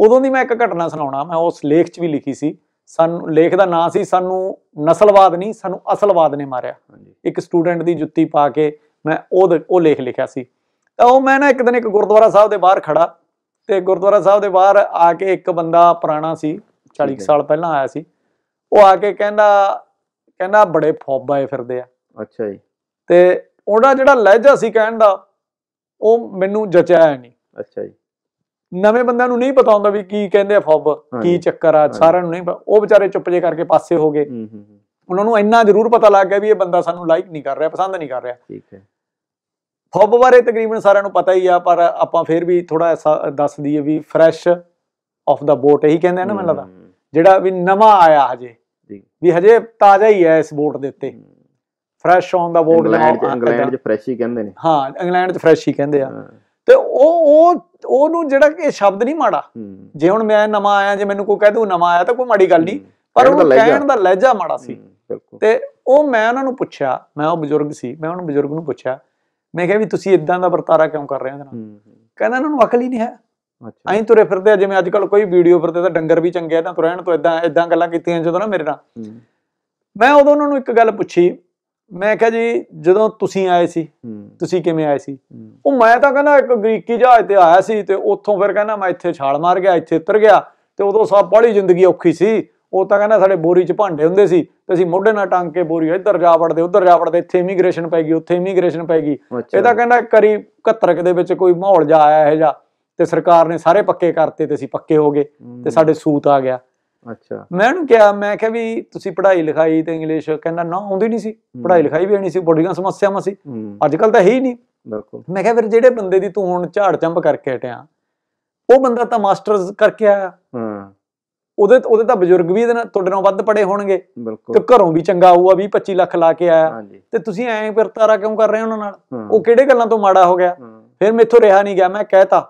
ਉਦੋਂ ਦੀ ਮੈਂ ਇੱਕ ਘਟਨਾ ਸੁਣਾਉਣਾ ਮੈਂ ਉਸ ਲੇਖ 'ਚ ਵੀ ਲਿਖੀ ਸੀ ਸਾਨੂੰ ਲੇਖ ਦਾ ਨਾਂ ਸੀ ਸਾਨੂੰ ਨਸਲਵਾਦ ਨਹੀਂ ਸਾਨੂੰ ਅਸਲਵਾਦ ਨੇ ਮਾਰਿਆ ਇੱਕ ਸਟੂਡੈਂਟ ਦੀ ਜੁੱਤੀ ਪਾ ਕੇ ਮੈਂ ਉਹ ਉਹ ਲੇਖ ਲਿਖਿਆ ਸੀ ਤਾਂ ਉਹ ਮੈਂ ਨਾ ਇੱਕ ਦਿਨ ਇੱਕ ਗੁਰਦੁਆਰਾ ਸਾਹਿਬ ਦੇ ਬਾਹਰ ਖੜਾ ਤੇ ਗੁਰਦੁਆਰਾ ਸਾਹਿਬ ਦੇ ਬਾਹਰ ਆ ਕੇ ਇੱਕ ਬੰਦਾ ਪੁਰਾਣਾ ਸੀ 40 ਸਾਲ ਪਹਿਲਾਂ ਆਇਆ ਸੀ ਉਹ ਆ ਕੇ ਕਹਿੰਦਾ ਕਹਿੰਦਾ ਬੜੇ ਫੋਬਾਏ ਫਿਰਦੇ ਆ ਅੱਛਾ ਜੀ ਤੇ ਉਹਦਾ ਜਿਹੜਾ ਲਹਿਜਾ ਸੀ ਕਹਿਣ ਦਾ ਉਹ ਮੈਨੂੰ ਜਚਿਆ ਨਹੀਂ ਅੱਛਾ ਜੀ ਨਵੇਂ ਬੰਦਿਆਂ ਨੂੰ ਨਹੀਂ ਪਤਾ ਹੁੰਦਾ ਵੀ ਕੀ ਕਹਿੰਦੇ ਆ ਫੱਬ ਕੀ ਚੱਕਰ ਆ ਸਾਰਿਆਂ ਨੂੰ ਨਹੀਂ ਉਹ ਵਿਚਾਰੇ ਚੁੱਪ ਜੇ ਕਰਕੇ ਪਾਸੇ ਹੋ ਗਏ ਉਹਨਾਂ ਨੂੰ ਇੰਨਾ ਜ਼ਰੂਰ ਪਤਾ ਲੱਗ ਗਿਆ ਵੀ ਇਹ ਬੰਦਾ ਸਾਨੂੰ ਲਾਈਕ ਨਹੀਂ ਕਰ ਰਿਹਾ ਪਸੰਦ ਨਹੀਂ ਕਰ ਰਿਹਾ ਠੀਕ ਹੈ ਫੱਬ ਬਾਰੇ ਤਕਰੀਬਨ ਸਾਰਿਆਂ ਨੂੰ ਪਤਾ ਹੀ ਆ ਪਰ ਆਪਾਂ ਫੇਰ ਵੀ ਥੋੜਾ ਦੱਸ ਦਈਏ ਵੀ ਫਰੈਸ਼ ਆਫ ਦਾ ਬੋਟ ਇਹੀ ਕਹਿੰਦੇ ਆ ਨਾ ਮੈਨੂੰ ਲੱਗਦਾ ਜਿਹੜਾ ਵੀ ਨਵਾਂ ਆਇਆ ਹਜੇ ਵੀ ਹਜੇ ਤਾਜ਼ਾ ਹੀ ਹੈ ਇਸ ਬੋਟ ਦੇ ਉੱਤੇ fresh on the board England England ਚ ਫਰੈਸ਼ ਹੀ ਕਹਿੰਦੇ ਨੇ ਹਾਂ ਇੰਗਲੈਂਡ ਚ ਫਰੈਸ਼ ਹੀ ਕਹਿੰਦੇ ਆ ਤੇ ਉਹ ਉਹ ਉਹਨੂੰ ਜਿਹੜਾ ਕਿ ਸ਼ਬਦ ਨਹੀਂ ਮਾੜਾ ਜੇ ਹੁਣ ਮੈਂ ਨਵਾਂ ਆਇਆ ਜੇ ਮੈਨੂੰ ਕੋਈ ਕਹਿ ਦੂ ਨਵਾਂ ਆਇਆ ਤਾਂ ਕੋਈ ਮਾੜੀ ਗੱਲ ਨਹੀਂ ਪਰ ਉਹ ਕਹਿਣ ਦਾ ਲਹਿਜਾ ਮਾੜਾ ਸੀ ਤੇ ਉਹ ਮੈਂ ਉਹਨਾਂ ਨੂੰ ਪੁੱਛਿਆ ਮੈਂ ਉਹ ਬਜ਼ੁਰਗ ਸੀ ਮੈਂ ਉਹਨਾਂ ਬਜ਼ੁਰਗ ਨੂੰ ਪੁੱਛਿਆ ਮੈਂ ਕਿਹਾ ਵੀ ਤੁਸੀਂ ਇਦਾਂ ਦਾ ਵਰਤਾਰਾ ਕਿਉਂ ਕਰ ਰਹੇ ਹੋ ਇਹਨਾਂ ਨਾਲ ਕਹਿੰਦਾ ਇਹਨਾਂ ਨੂੰ ਅਕਲ ਹੀ ਨਹੀਂ ਹੈ ਅੱਛਾ ਐਂ ਤੁਰੇ ਫਿਰਦੇ ਆ ਜਿਵੇਂ ਅੱਜ ਕੱਲ ਕੋਈ ਵੀਡੀਓ ਫਿਰਦੇ ਤਾਂ ਡੰਗਰ ਵੀ ਚੰਗੇ ਆ ਤਾਂ ਤੁਰਣ ਤੋਂ ਇਦਾਂ ਇਦਾਂ ਗੱਲਾਂ ਕੀਤੀਆਂ ਜਦੋਂ ਨਾ ਮੇਰੇ ਨਾਲ ਮੈਂ ਉਦੋਂ ਉਹਨਾਂ ਨੂੰ ਇੱਕ ਗੱਲ ਪੁੱਛੀ ਮੈਂ ਕਿਹਾ ਜੀ ਜਦੋਂ ਤੁਸੀਂ ਆਏ ਸੀ ਤੁਸੀਂ ਕਿਵੇਂ ਆਏ ਸੀ ਉਹ ਮੈਂ ਤਾਂ ਕਹਿੰਦਾ ਇੱਕ ਗ੍ਰੀਕੀ ਜਹਾਜ਼ ਤੇ ਆਇਆ ਸੀ ਤੇ ਉੱਥੋਂ ਫਿਰ ਕਹਿੰਦਾ ਮੈਂ ਇੱਥੇ ਛਾਲ ਮਾਰ ਗਿਆ ਇੱਥੇ ਉਤਰ ਗਿਆ ਤੇ ਉਦੋਂ ਸਭ ਬੜੀ ਜ਼ਿੰਦਗੀ ਔਖੀ ਸੀ ਉਹ ਤਾਂ ਕਹਿੰਦਾ ਸਾਡੇ ਬੋਰੀ 'ਚ ਭਾਂਡੇ ਹੁੰਦੇ ਸੀ ਤੇ ਅਸੀਂ ਮੋਢੇ ਨਾਲ ਟੰਗ ਕੇ ਬੋਰੀ ਇੱਧਰ ਜਾ ਵੜਦੇ ਉੱਧਰ ਜਾ ਵੜਦੇ ਇੱਥੇ ਇਮੀਗ੍ਰੇਸ਼ਨ ਪੈ ਗਈ ਉੱਥੇ ਇਮੀਗ੍ਰੇਸ਼ਨ ਪੈ ਗਈ ਇਹ ਤਾਂ ਕਹਿੰਦਾ ਕਰੀ 71 ਦੇ ਵਿੱਚ ਕੋਈ ਮਾਹੌਲ ਜਾ ਆਇਆ ਇਹ ਜਾ ਤੇ ਸਰਕਾਰ ਨੇ ਸਾਰੇ ਪੱਕੇ ਕਰਤੇ ਤੇ ਅਸੀਂ ਪੱਕੇ ਹੋ ਗਏ ਤੇ ਸਾਡੇ ਸੂਤ ਆ ਗਿਆ ਅੱਛਾ ਮੈਂ ਉਹਨੂੰ ਕਿਹਾ ਮੈਂ ਕਿਹਾ ਵੀ ਤੁਸੀਂ ਪੜ੍ਹਾਈ ਲਿਖਾਈ ਤੇ ਇੰਗਲਿਸ਼ ਕਹਿੰਦਾ ਨਾ ਆਉਂਦੀ ਨਹੀਂ ਸੀ ਪੜ੍ਹਾਈ ਲਿਖਾਈ ਵੀ ਨਹੀਂ ਸੀ ਬੜੀਆਂ ਸਮੱਸਿਆਵਾਂ ਸੀ ਅੱਜ ਕੱਲ ਤਾਂ ਹੈ ਹੀ ਨਹੀਂ ਬਿਲਕੁਲ ਮੈਂ ਕਿਹਾ ਫਿਰ ਜਿਹੜੇ ਬੰਦੇ ਦੀ ਤੂੰ ਹੁਣ ਝਾੜ ਚੰਪ ਕਰਕੇ ਹਟਿਆ ਉਹ ਬੰਦਾ ਤਾਂ ਮਾਸਟਰਸ ਕਰਕੇ ਆਇਆ ਹਾਂ ਉਹਦੇ ਉਹਦੇ ਤਾਂ ਬਜ਼ੁਰਗ ਵੀ ਇਹਦੇ ਨਾਲ ਤੁਹਾਡੇ ਨਾਲ ਵੱਧ ਪੜੇ ਹੋਣਗੇ ਤੇ ਘਰੋਂ ਵੀ ਚੰਗਾ ਆਊਗਾ 20 25 ਲੱਖ ਲਾ ਕੇ ਆਇਆ ਤੇ ਤੁਸੀਂ ਐਂ ਫਿਰ ਤਾਰਾ ਕਿਉਂ ਕਰ ਰਹੇ ਹੋ ਉਹਨਾਂ ਨਾਲ ਉਹ ਕਿਹੜੇ ਗੱਲਾਂ ਤੋਂ ਮਾੜਾ ਹੋ ਗਿਆ ਫਿਰ ਮੈਥੋਂ ਰਿਹਾ ਨਹੀਂ ਗਿਆ ਮੈਂ ਕਹਿਤਾ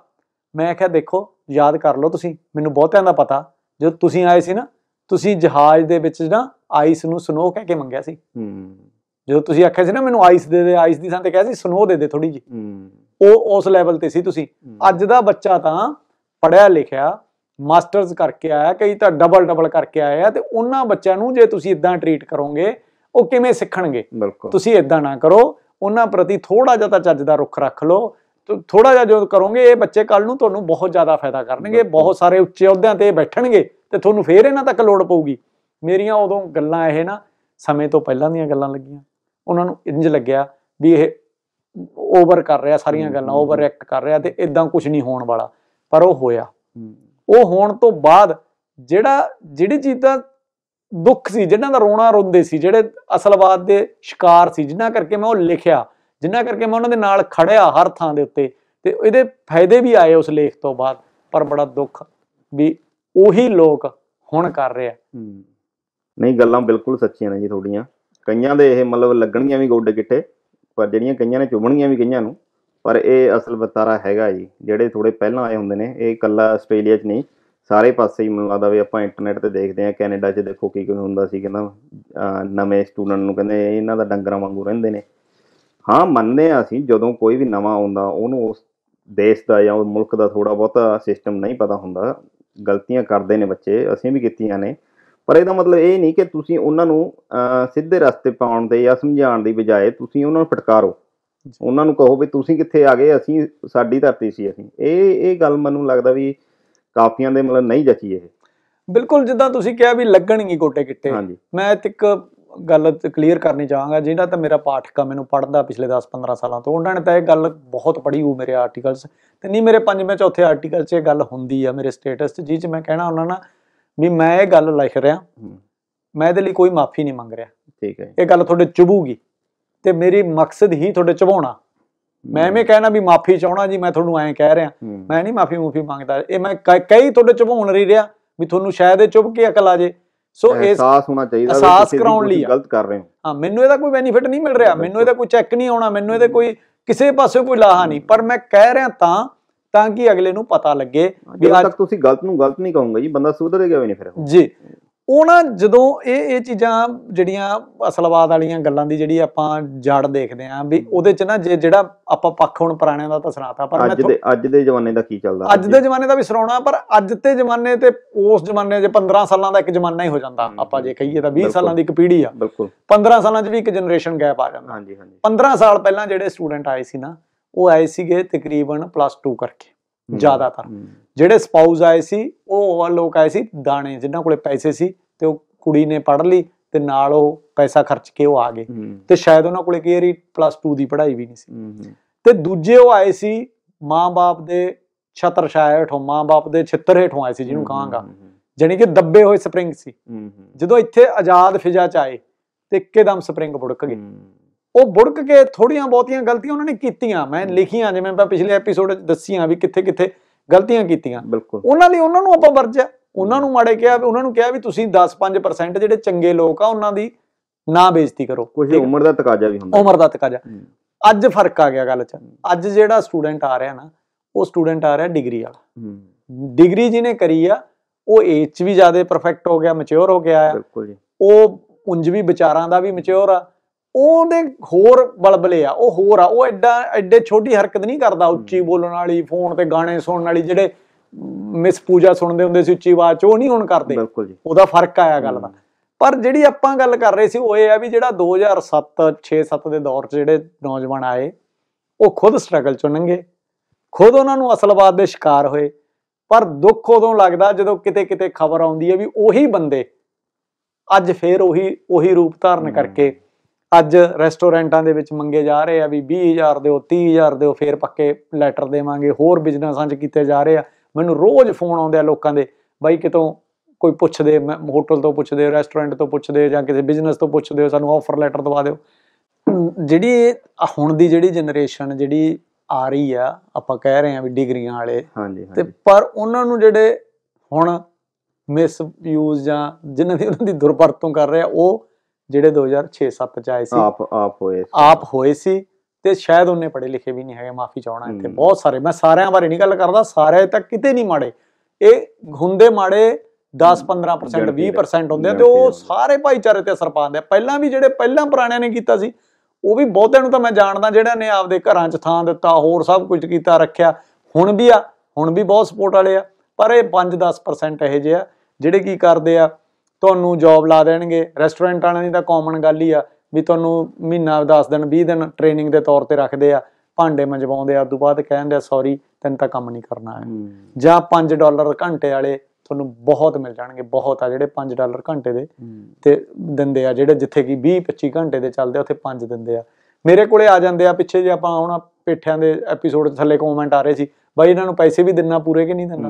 ਮੈਂ ਕਿਹਾ ਦੇਖੋ ਯਾਦ ਕਰ ਲਓ ਤੁਸੀਂ ਮੈਨੂੰ ਬਹੁਤਿਆਂ ਦਾ ਪਤਾ ਜਦੋਂ ਤੁਸੀਂ ਆਏ ਸੀ ਨਾ ਤੁਸੀਂ ਜਹਾਜ਼ ਦੇ ਵਿੱਚ ਨਾ ਆਈਸ ਨੂੰ ਸਨੋ ਕਹਿ ਕੇ ਮੰਗਿਆ ਸੀ ਹੂੰ ਜਦੋਂ ਤੁਸੀਂ ਆਖਿਆ ਸੀ ਨਾ ਮੈਨੂੰ ਆਈਸ ਦੇ ਦੇ ਆਈਸ ਦੀ ਸੰਤ ਤੇ ਸੀ ਸਨੋ ਦੇ ਦੇ ਥੋੜੀ ਜੀ ਹੂੰ ਉਹ ਉਸ ਲੈਵਲ ਤੇ ਸੀ ਤੁਸੀਂ ਅੱਜ ਦਾ ਬੱਚਾ ਤਾਂ ਪੜਿਆ ਲਿਖਿਆ ਮਾਸਟਰਸ ਕਰਕੇ ਆਇਆ ਕਈ ਤਾਂ ਡਬਲ ਡਬਲ ਕਰਕੇ ਆਇਆ ਤੇ ਉਹਨਾਂ ਬੱਚਿਆਂ ਨੂੰ ਜੇ ਤੁਸੀਂ ਇਦਾਂ ਟ੍ਰੀਟ ਕਰੋਗੇ ਉਹ ਕਿਵੇਂ ਸਿੱਖਣਗੇ ਤੁਸੀਂ ਇਦਾਂ ਨਾ ਕਰੋ ਉਹਨਾਂ ਪ੍ਰਤੀ ਥੋੜਾ ਜਿਹਾ ਤਾਂ ਚੱਜ ਦਾ ਰੁੱਖ ਰੱਖ ਲਓ ਥੋੜਾ ਜਿਹਾ ਜੋ ਕਰੋਗੇ ਇਹ ਬੱਚੇ ਕੱਲ ਨੂੰ ਤੁਹਾਨੂੰ ਬਹੁਤ ਜ਼ਿਆਦਾ ਫਾਇਦਾ ਕਰਨਗੇ ਬਹੁਤ ਸਾਰੇ ਉੱਚੇ ਅਹੁਦਿਆਂ ਤੇ ਬੈਠਣਗੇ ਤੇ ਤੁਹਾਨੂੰ ਫੇਰ ਇਹਨਾਂ ਤੱਕ ਲੋੜ ਪਊਗੀ ਮੇਰੀਆਂ ਉਦੋਂ ਗੱਲਾਂ ਇਹ ਨਾ ਸਮੇਂ ਤੋਂ ਪਹਿਲਾਂ ਦੀਆਂ ਗੱਲਾਂ ਲੱਗੀਆਂ ਉਹਨਾਂ ਨੂੰ ਇੰਜ ਲੱਗਿਆ ਵੀ ਇਹ ਓਵਰ ਕਰ ਰਿਹਾ ਸਾਰੀਆਂ ਗੱਲਾਂ ਓਵਰ ਐਕਟ ਕਰ ਰਿਹਾ ਤੇ ਇਦਾਂ ਕੁਝ ਨਹੀਂ ਹੋਣ ਵਾਲਾ ਪਰ ਉਹ ਹੋਇਆ ਉਹ ਹੋਣ ਤੋਂ ਬਾਅਦ ਜਿਹੜਾ ਜਿਹੜੀ ਚੀਜ਼ ਦਾ ਦੁੱਖ ਸੀ ਜਿਹਨਾਂ ਦਾ ਰੋਣਾ ਰੋਂਦੇ ਸੀ ਜਿਹੜੇ ਅਸਲਵਾਦ ਦੇ ਸ਼ਿਕਾਰ ਸੀ ਜਿਨ੍ਹਾਂ ਕਰਕੇ ਮੈਂ ਉਹ ਲਿਖਿਆ ਜਿੰਨਾ ਕਰਕੇ ਮੈਂ ਉਹਨਾਂ ਦੇ ਨਾਲ ਖੜਿਆ ਹਰ ਥਾਂ ਦੇ ਉੱਤੇ ਤੇ ਇਹਦੇ ਫਾਇਦੇ ਵੀ ਆਏ ਉਸ ਲੇਖ ਤੋਂ ਬਾਅਦ ਪਰ ਬੜਾ ਦੁੱਖ ਵੀ ਉਹੀ ਲੋਕ ਹੁਣ ਕਰ ਰਿਹਾ ਨਹੀਂ ਗੱਲਾਂ ਬਿਲਕੁਲ ਸੱਚੀਆਂ ਨੇ ਜੀ ਤੁਹਾਡੀਆਂ ਕਈਆਂ ਦੇ ਇਹ ਮਤਲਬ ਲੱਗਣਗੀਆਂ ਵੀ ਗੋਡੇ ਕਿੱਟੇ ਪਰ ਜਿਹੜੀਆਂ ਕਈਆਂ ਨੇ ਚੁਬਣਗੀਆਂ ਵੀ ਕਈਆਂ ਨੂੰ ਪਰ ਇਹ ਅਸਲ ਬਤਾਰਾ ਹੈਗਾ ਜੀ ਜਿਹੜੇ ਥੋੜੇ ਪਹਿਲਾਂ ਆਏ ਹੁੰਦੇ ਨੇ ਇਹ ਇਕੱਲਾ ਆਸਟ੍ਰੇਲੀਆ 'ਚ ਨਹੀਂ ਸਾਰੇ ਪਾਸੇ ਹੀ ਮਿਲਦਾ ਲੱਗਦਾ ਵੀ ਆਪਾਂ ਇੰਟਰਨੈਟ ਤੇ ਦੇਖਦੇ ਆ ਕੈਨੇਡਾ 'ਚ ਦੇਖੋ ਕੀ ਕੀ ਹੁੰਦਾ ਸੀ ਕਹਿੰਦਾ ਨਵੇਂ ਸਟੂਡੈਂਟ ਨੂੰ ਕਹਿੰਦੇ ਇਹਨਾਂ ਦਾ ਡੰਗਰਾਂ ਵਾਂਗੂ ਰਹਿੰਦੇ ਨੇ ਹਾਂ ਮੰਨਦੇ ਆ ਅਸੀਂ ਜਦੋਂ ਕੋਈ ਵੀ ਨਵਾਂ ਆਉਂਦਾ ਉਹਨੂੰ ਉਸ ਦੇਸ਼ ਦਾ ਜਾਂ ਉਹ ਮੁਲਕ ਦਾ ਥੋੜਾ ਬਹੁਤਾ ਸਿਸਟਮ ਨਹੀਂ ਪਤਾ ਹੁੰਦਾ ਗਲਤੀਆਂ ਕਰਦੇ ਨੇ ਬੱਚੇ ਅਸੀਂ ਵੀ ਕੀਤੀਆਂ ਨੇ ਪਰ ਇਹਦਾ ਮਤਲਬ ਇਹ ਨਹੀਂ ਕਿ ਤੁਸੀਂ ਉਹਨਾਂ ਨੂੰ ਸਿੱਧੇ ਰਸਤੇ ਪਾਉਣ ਦੇ ਜਾਂ ਸਮਝਾਉਣ ਦੀ ਬਜਾਏ ਤੁਸੀਂ ਉਹਨਾਂ ਨੂੰ ਫਟਕਾਰੋ ਉਹਨਾਂ ਨੂੰ ਕਹੋ ਵੀ ਤੁਸੀਂ ਕਿੱਥੇ ਆ ਗਏ ਅਸੀਂ ਸਾਡੀ ਧਰਤੀ ਸੀ ਅਸੀਂ ਇਹ ਇਹ ਗੱਲ ਮੈਨੂੰ ਲੱਗਦਾ ਵੀ ਕਾਫੀਆਂ ਦੇ ਮਤਲਬ ਨਹੀਂ ਜਚੀ ਇਹ ਬਿਲਕੁਲ ਜਿੱਦਾਂ ਤੁਸੀਂ ਕਿਹਾ ਵੀ ਲੱਗਣਗੇ ਕੋਟੇ ਕਿੱਟੇ ਮੈਂ ਇੱਕ ਗੱਲ ਕਲੀਅਰ ਕਰਨੀ ਚਾਹਾਂਗਾ ਜਿਹੜਾ ਤਾਂ ਮੇਰਾ ਪਾਠਕ ਆ ਮੈਨੂੰ ਪੜਦਾ ਪਿਛਲੇ 10-15 ਸਾਲਾਂ ਤੋਂ ਉਹਨਾਂ ਨੇ ਤਾਂ ਇਹ ਗੱਲ ਬਹੁਤ ਪੜੀ ਹੋ ਮੇਰੇ ਆਰਟੀਕਲਸ ਤੇ ਨਹੀਂ ਮੇਰੇ ਪੰਜਵੇਂ ਚੌਥੇ ਆਰਟੀਕਲ 'ਚ ਇਹ ਗੱਲ ਹੁੰਦੀ ਆ ਮੇਰੇ ਸਟੇਟਸ 'ਚ ਜਿਹ 'ਚ ਮੈਂ ਕਹਿਣਾ ਉਹਨਾਂ ਨਾਲ ਵੀ ਮੈਂ ਇਹ ਗੱਲ ਲਿਖ ਰਿਹਾ ਮੈਂ ਇਹਦੇ ਲਈ ਕੋਈ ਮਾਫੀ ਨਹੀਂ ਮੰਗ ਰਿਹਾ ਠੀਕ ਹੈ ਇਹ ਗੱਲ ਤੁਹਾਡੇ ਚੁਭੂਗੀ ਤੇ ਮੇਰੀ ਮਕਸਦ ਹੀ ਤੁਹਾਡੇ ਚੁਭਾਉਣਾ ਮੈਂ ਵੀ ਕਹਿਣਾ ਵੀ ਮਾਫੀ ਚਾਹਣਾ ਜੀ ਮੈਂ ਤੁਹਾਨੂੰ ਐਂ ਕਹਿ ਰਿਹਾ ਮੈਂ ਨਹੀਂ ਮਾਫੀ ਮੂਫੀ ਮੰਗਦਾ ਇਹ ਮੈਂ ਕਈ ਤੁਹਾਡੇ ਚੁਭਾਉਣ ਰਹੀ ਰਿਹਾ ਵੀ ਤੁਹਾਨੂੰ ਸ਼ਾਇਦ ਇਹ ਚੁਭ ਕੇ ਅਕਲ ਆ ਜੇ ਸੋ ਇਹ ਅਹਿਸਾਸ ਹੋਣਾ ਚਾਹੀਦਾ ਅਹਿਸਾਸ ਕਰਾਉਣ ਲਈ ਗਲਤ ਕਰ ਰਹੇ ਹਾਂ ਹਾਂ ਮੈਨੂੰ ਇਹਦਾ ਕੋਈ ਬੈਨੀਫਿਟ ਨਹੀਂ ਮਿਲ ਰਿਹਾ ਮੈਨੂੰ ਇਹਦਾ ਕੋਈ ਚੈੱਕ ਨਹੀਂ ਆਉਣਾ ਮੈਨੂੰ ਇਹਦੇ ਕੋਈ ਕਿਸੇ ਪਾਸੇ ਕੋਈ ਲਾਹਾ ਨਹੀਂ ਪਰ ਮੈਂ ਕਹਿ ਰਿਹਾ ਤਾਂ ਤਾਂ ਕਿ ਅਗਲੇ ਨੂੰ ਪਤਾ ਲੱਗੇ ਵੀ ਅੱਜ ਤੱਕ ਤੁਸੀਂ ਗਲਤ ਨੂੰ ਗਲਤ ਨਹੀਂ ਕਹੋਗੇ ਜੀ ਬੰਦਾ ਸੁਧਰੇਗਾ ਵੀ ਨਹੀਂ ਫਿਰ ਜੀ ਉਹਨਾਂ ਜਦੋਂ ਇਹ ਇਹ ਚੀਜ਼ਾਂ ਜਿਹੜੀਆਂ ਅਸਲਵਾਦ ਵਾਲੀਆਂ ਗੱਲਾਂ ਦੀ ਜਿਹੜੀ ਆਪਾਂ ਜੜ ਦੇਖਦੇ ਆਂ ਵੀ ਉਹਦੇ ਚ ਨਾ ਜੇ ਜਿਹੜਾ ਆਪਾਂ ਪੱਖ ਹੁਣ ਪੁਰਾਣਿਆਂ ਦਾ ਤਾਂ ਸੁਣਾਤਾ ਪਰ ਅੱਜ ਦੇ ਅੱਜ ਦੇ ਜ਼ਮਾਨੇ ਦਾ ਕੀ ਚੱਲਦਾ ਅੱਜ ਦੇ ਜ਼ਮਾਨੇ ਦਾ ਵੀ ਸੁਣਾਉਣਾ ਪਰ ਅੱਜ ਤੇ ਜ਼ਮਾਨੇ ਤੇ ਉਸ ਜ਼ਮਾਨੇ ਜੇ 15 ਸਾਲਾਂ ਦਾ ਇੱਕ ਜ਼ਮਾਨਾ ਹੀ ਹੋ ਜਾਂਦਾ ਆਪਾਂ ਜੇ ਕਹੀਏ ਤਾਂ 20 ਸਾਲਾਂ ਦੀ ਇੱਕ ਪੀੜ੍ਹੀ ਆ ਬਿਲਕੁਲ 15 ਸਾਲਾਂ 'ਚ ਵੀ ਇੱਕ ਜਨਰੇਸ਼ਨ ਗੈਪ ਆ ਜਾਂਦਾ ਹਾਂਜੀ ਹਾਂਜੀ 15 ਸਾਲ ਪਹਿਲਾਂ ਜਿਹੜੇ ਸਟੂਡੈਂਟ ਆਏ ਸੀ ਨਾ ਉਹ ਆਏ ਸੀਗੇ ਤਕਰੀਬਨ ਪਲੱਸ 2 ਕਰਕੇ ਜ਼ਿਆਦਾਤਰ ਜਿਹੜੇ ਸਪਾਊਸ ਆਏ ਸੀ ਉਹ ਲੋਕ ਆਏ ਸੀ ਦਾਣੇ ਜਿਨ੍ਹਾਂ ਕੋਲੇ ਪੈਸੇ ਸੀ ਤੇ ਉਹ ਕੁੜੀ ਨੇ ਪੜ੍ਹ ਲਈ ਤੇ ਨਾਲ ਉਹ ਪੈਸਾ ਖਰਚ ਕੇ ਉਹ ਆ ਗਏ ਤੇ ਸ਼ਾਇਦ ਉਹਨਾਂ ਕੋਲੇ ਕੇਰੀ ਪਲੱਸ 2 ਦੀ ਪੜ੍ਹਾਈ ਵੀ ਨਹੀਂ ਸੀ ਤੇ ਦੂਜੇ ਉਹ ਆਏ ਸੀ ਮਾਂ-ਬਾਪ ਦੇ ਛਤਰ ਛਾਇਆ ਹੇਠੋਂ ਮਾਂ-ਬਾਪ ਦੇ ਛਿੱਤਰ ਹੇਠੋਂ ਆਏ ਸੀ ਜਿਹਨੂੰ ਕਹਾਂਗਾ ਜਾਨੀ ਕਿ ਦੱਬੇ ਹੋਏ ਸਪ੍ਰਿੰਗ ਸੀ ਜਦੋਂ ਇੱਥੇ ਆਜ਼ਾਦ ਫਿਜ਼ਾ ਚ ਆਏ ਤੇ ਇੱਕਦਮ ਸਪ੍ਰਿੰਗ ਬੁੜਕ ਗਏ ਉਹ ਬੁੜਕ ਕੇ ਥੋੜੀਆਂ ਬਹੁਤੀਆਂ ਗਲਤੀਆਂ ਉਹਨਾਂ ਨੇ ਕੀਤੀਆਂ ਮੈਂ ਲਿਖੀਆਂ ਜਿਵੇਂ ਮੈਂ ਪਿਛਲੇ ਐਪੀਸੋਡ ਦੱਸੀਆਂ ਵੀ ਕਿੱਥੇ ਕਿੱਥੇ ਗਲਤੀਆਂ ਕੀਤੀਆਂ ਉਹਨਾਂ ਲਈ ਉਹਨਾਂ ਨੂੰ ਆਪਾਂ ਵਰਜਿਆ ਉਹਨਾਂ ਨੂੰ ਮਾੜੇ ਕਿਹਾ ਵੀ ਉਹਨਾਂ ਨੂੰ ਕਿਹਾ ਵੀ ਤੁਸੀਂ 10-5% ਜਿਹੜੇ ਚੰਗੇ ਲੋਕ ਆ ਉਹਨਾਂ ਦੀ ਨਾ ਬੇਇੱਜ਼ਤੀ ਕਰੋ ਕੁਝ ਉਮਰ ਦਾ ਤਕਾਜ਼ਾ ਵੀ ਹੁੰਦਾ ਉਮਰ ਦਾ ਤਕਾਜ਼ਾ ਅੱਜ ਫਰਕ ਆ ਗਿਆ ਗੱਲ 'ਚ ਅੱਜ ਜਿਹੜਾ ਸਟੂਡੈਂਟ ਆ ਰਿਹਾ ਨਾ ਉਹ ਸਟੂਡੈਂਟ ਆ ਰਿਹਾ ਡਿਗਰੀ ਵਾਲਾ ਡਿਗਰੀ ਜਿਹਨੇ ਕਰੀ ਆ ਉਹ ਏਜ 'ਚ ਵੀ ਜ਼ਿਆਦਾ ਪਰਫੈਕਟ ਹੋ ਗਿਆ ਮੈਚੁਰ ਹੋ ਗਿਆ ਬਿਲਕੁਲ ਜੀ ਉਹ ਉਂਝ ਵੀ ਵਿਚਾਰਾਂ ਦਾ ਵੀ ਮੈਚੁਰ ਆ ਉਹਦੇ ਹੋਰ ਬਲਬਲੇ ਆ ਉਹ ਹੋਰ ਆ ਉਹ ਐਡਾ ਐਡੇ ਛੋਟੀ ਹਰਕਤ ਨਹੀਂ ਕਰਦਾ ਉੱਚੀ ਬੋਲਣ ਵਾਲੀ ਫੋਨ ਤੇ ਗਾਣੇ ਸੁਣਨ ਵਾਲੀ ਜਿਹੜੇ ਮਿਸ ਪੂਜਾ ਸੁਣਦੇ ਹੁੰਦੇ ਸੀ ਉੱਚੀ ਆਵਾਜ਼ 'ਚ ਉਹ ਨਹੀਂ ਹੁਣ ਕਰਦੇ ਬਿਲਕੁਲ ਜੀ ਉਹਦਾ ਫਰਕ ਆਇਆ ਗੱਲ ਦਾ ਪਰ ਜਿਹੜੀ ਆਪਾਂ ਗੱਲ ਕਰ ਰਹੇ ਸੀ ਉਹ ਇਹ ਆ ਵੀ ਜਿਹੜਾ 2007 6-7 ਦੇ ਦੌਰ 'ਚ ਜਿਹੜੇ ਨੌਜਵਾਨ ਆਏ ਉਹ ਖੁਦ ਸਟਰਗਲ 'ਚੋਂ ਖੁਦ ਉਹਨਾਂ ਨੂੰ ਅਸਲਵਾਦ ਦੇ ਸ਼ਿਕਾਰ ਹੋਏ ਪਰ ਦੁੱਖ ਉਦੋਂ ਲੱਗਦਾ ਜਦੋਂ ਕਿਤੇ ਕਿਤੇ ਖਬਰ ਆਉਂਦੀ ਹੈ ਵੀ ਉਹੀ ਬੰਦੇ ਅੱਜ ਫੇਰ ਉਹੀ ਉਹੀ ਰੂਪ ਧਾਰਨ ਕਰਕੇ ਅੱਜ ਰੈਸਟੋਰੈਂਟਾਂ ਦੇ ਵਿੱਚ ਮੰਗੇ ਜਾ ਰਹੇ ਆ ਵੀ 20000 ਦਿਓ 30000 ਦਿਓ ਫੇਰ ਪੱਕੇ ਲੈਟਰ ਦੇਵਾਂਗੇ ਹੋਰ ਬਿਜ਼ਨਸਾਂ 'ਚ ਕੀਤੇ ਜਾ ਰਹੇ ਆ ਮੈਨੂੰ ਰੋਜ਼ ਫੋਨ ਆਉਂਦੇ ਆ ਲੋਕਾਂ ਦੇ ਬਾਈ ਕਿਤੋਂ ਕੋਈ ਪੁੱਛਦੇ ਹੋਟਲ ਤੋਂ ਪੁੱਛਦੇ ਰੈਸਟੋਰੈਂਟ ਤੋਂ ਪੁੱਛਦੇ ਜਾਂ ਕਿਸੇ ਬਿਜ਼ਨਸ ਤੋਂ ਪੁੱਛਦੇ ਸਾਨੂੰ ਆਫਰ ਲੈਟਰ ਦਵਾ ਦਿਓ ਜਿਹੜੀ ਹੁਣ ਦੀ ਜਿਹੜੀ ਜਨਰੇਸ਼ਨ ਜਿਹੜੀ ਆ ਰਹੀ ਆ ਆਪਾਂ ਕਹਿ ਰਹੇ ਆ ਵੀ ਡਿਗਰੀਆਂ ਵਾਲੇ ਹਾਂਜੀ ਤੇ ਪਰ ਉਹਨਾਂ ਨੂੰ ਜਿਹੜੇ ਹੁਣ ਮਿਸ ਯੂਜ਼ ਜਾਂ ਜਿਨ੍ਹਾਂ ਦੀ ਉਹਨਾਂ ਦੀ ਦੁਰਵਰਤੋਂ ਕਰ ਰਹੇ ਆ ਉਹ ਜਿਹੜੇ 2006-7 ਚ ਆਏ ਸੀ ਆਪ ਆਪ ਹੋਏ ਆਪ ਹੋਏ ਸੀ ਤੇ ਸ਼ਾਇਦ ਉਹਨੇ ਪੜੇ ਲਿਖੇ ਵੀ ਨਹੀਂ ਹੈਗੇ ਮਾਫੀ ਚਾਹਣਾ ਇੱਥੇ ਬਹੁਤ ਸਾਰੇ ਮੈਂ ਸਾਰਿਆਂ ਬਾਰੇ ਨਹੀਂ ਗੱਲ ਕਰਦਾ ਸਾਰੇ ਤਾਂ ਕਿਤੇ ਨਹੀਂ ਮਾੜੇ ਇਹ ਹੁੰਦੇ ਮਾੜੇ 10-15% 20% ਹੁੰਦੇ ਤੇ ਉਹ ਸਾਰੇ ਭਾਈਚਾਰੇ ਤੇ ਅਸਰ ਪਾਉਂਦੇ ਪਹਿਲਾਂ ਵੀ ਜਿਹੜੇ ਪਹਿਲਾਂ ਪੁਰਾਣਿਆਂ ਨੇ ਕੀਤਾ ਸੀ ਉਹ ਵੀ ਬਹੁਤਿਆਂ ਨੂੰ ਤਾਂ ਮੈਂ ਜਾਣਦਾ ਜਿਹੜਾ ਨੇ ਆਪਦੇ ਘਰਾਂ 'ਚ ਥਾਂ ਦਿੱਤਾ ਹੋਰ ਸਭ ਕੁਝ ਕੀਤਾ ਰੱਖਿਆ ਹੁਣ ਵੀ ਆ ਹੁਣ ਵੀ ਬਹੁਤ ਸਪੋਰਟ ਵਾਲੇ ਆ ਪਰ ਇਹ 5-10% ਇਹ ਜਿਹੇ ਆ ਜਿਹੜੇ ਕੀ ਕਰਦੇ ਆ ਤੁਹਾਨੂੰ ਜੌਬ ਲਾ ਦੇਣਗੇ ਰੈਸਟੋਰੈਂਟ ਵਾਲਿਆਂ ਦੀ ਤਾਂ ਕਾਮਨ ਗੱਲ ਹੀ ਆ ਵੀ ਤੁਹਾਨੂੰ ਮਹੀਨਾ 10 ਦਿਨ 20 ਦਿਨ ਟ੍ਰੇਨਿੰਗ ਦੇ ਤੌਰ ਤੇ ਰੱਖਦੇ ਆ ਭਾਂਡੇ ਮੰਜਵਾਉਂਦੇ ਆ ਉਸ ਤੋਂ ਬਾਅਦ ਕਹਿੰਦੇ ਆ ਸੌਰੀ ਤੈਨੂੰ ਤਾਂ ਕੰਮ ਨਹੀਂ ਕਰਨਾ ਹੈ ਜਾਂ 5 ਡਾਲਰ ਘੰਟੇ ਵਾਲੇ ਤੁਹਾਨੂੰ ਬਹੁਤ ਮਿਲ ਜਾਣਗੇ ਬਹੁਤ ਆ ਜਿਹੜੇ 5 ਡਾਲਰ ਘੰਟੇ ਦੇ ਤੇ ਦਿੰਦੇ ਆ ਜਿਹੜੇ ਜਿੱਥੇ ਕਿ 20 25 ਘੰਟੇ ਦੇ ਚੱਲਦੇ ਉੱਥੇ 5 ਦਿੰਦੇ ਆ ਮੇਰੇ ਕੋਲੇ ਆ ਜਾਂਦੇ ਆ ਪਿੱਛੇ ਜੇ ਆਪਾਂ ਹੁਣ ਪੇਠਿਆਂ ਦੇ ਐਪੀਸੋਡ ਥੱਲੇ ਕਮੈਂਟ ਆ ਰਹੇ ਸੀ ਬਾਈ ਇਹਨਾਂ ਨੂੰ ਪੈਸੇ ਵੀ ਦਿੰਨਾ ਪੂਰੇ ਕਿ ਨਹੀਂ ਦਿੰਨਾ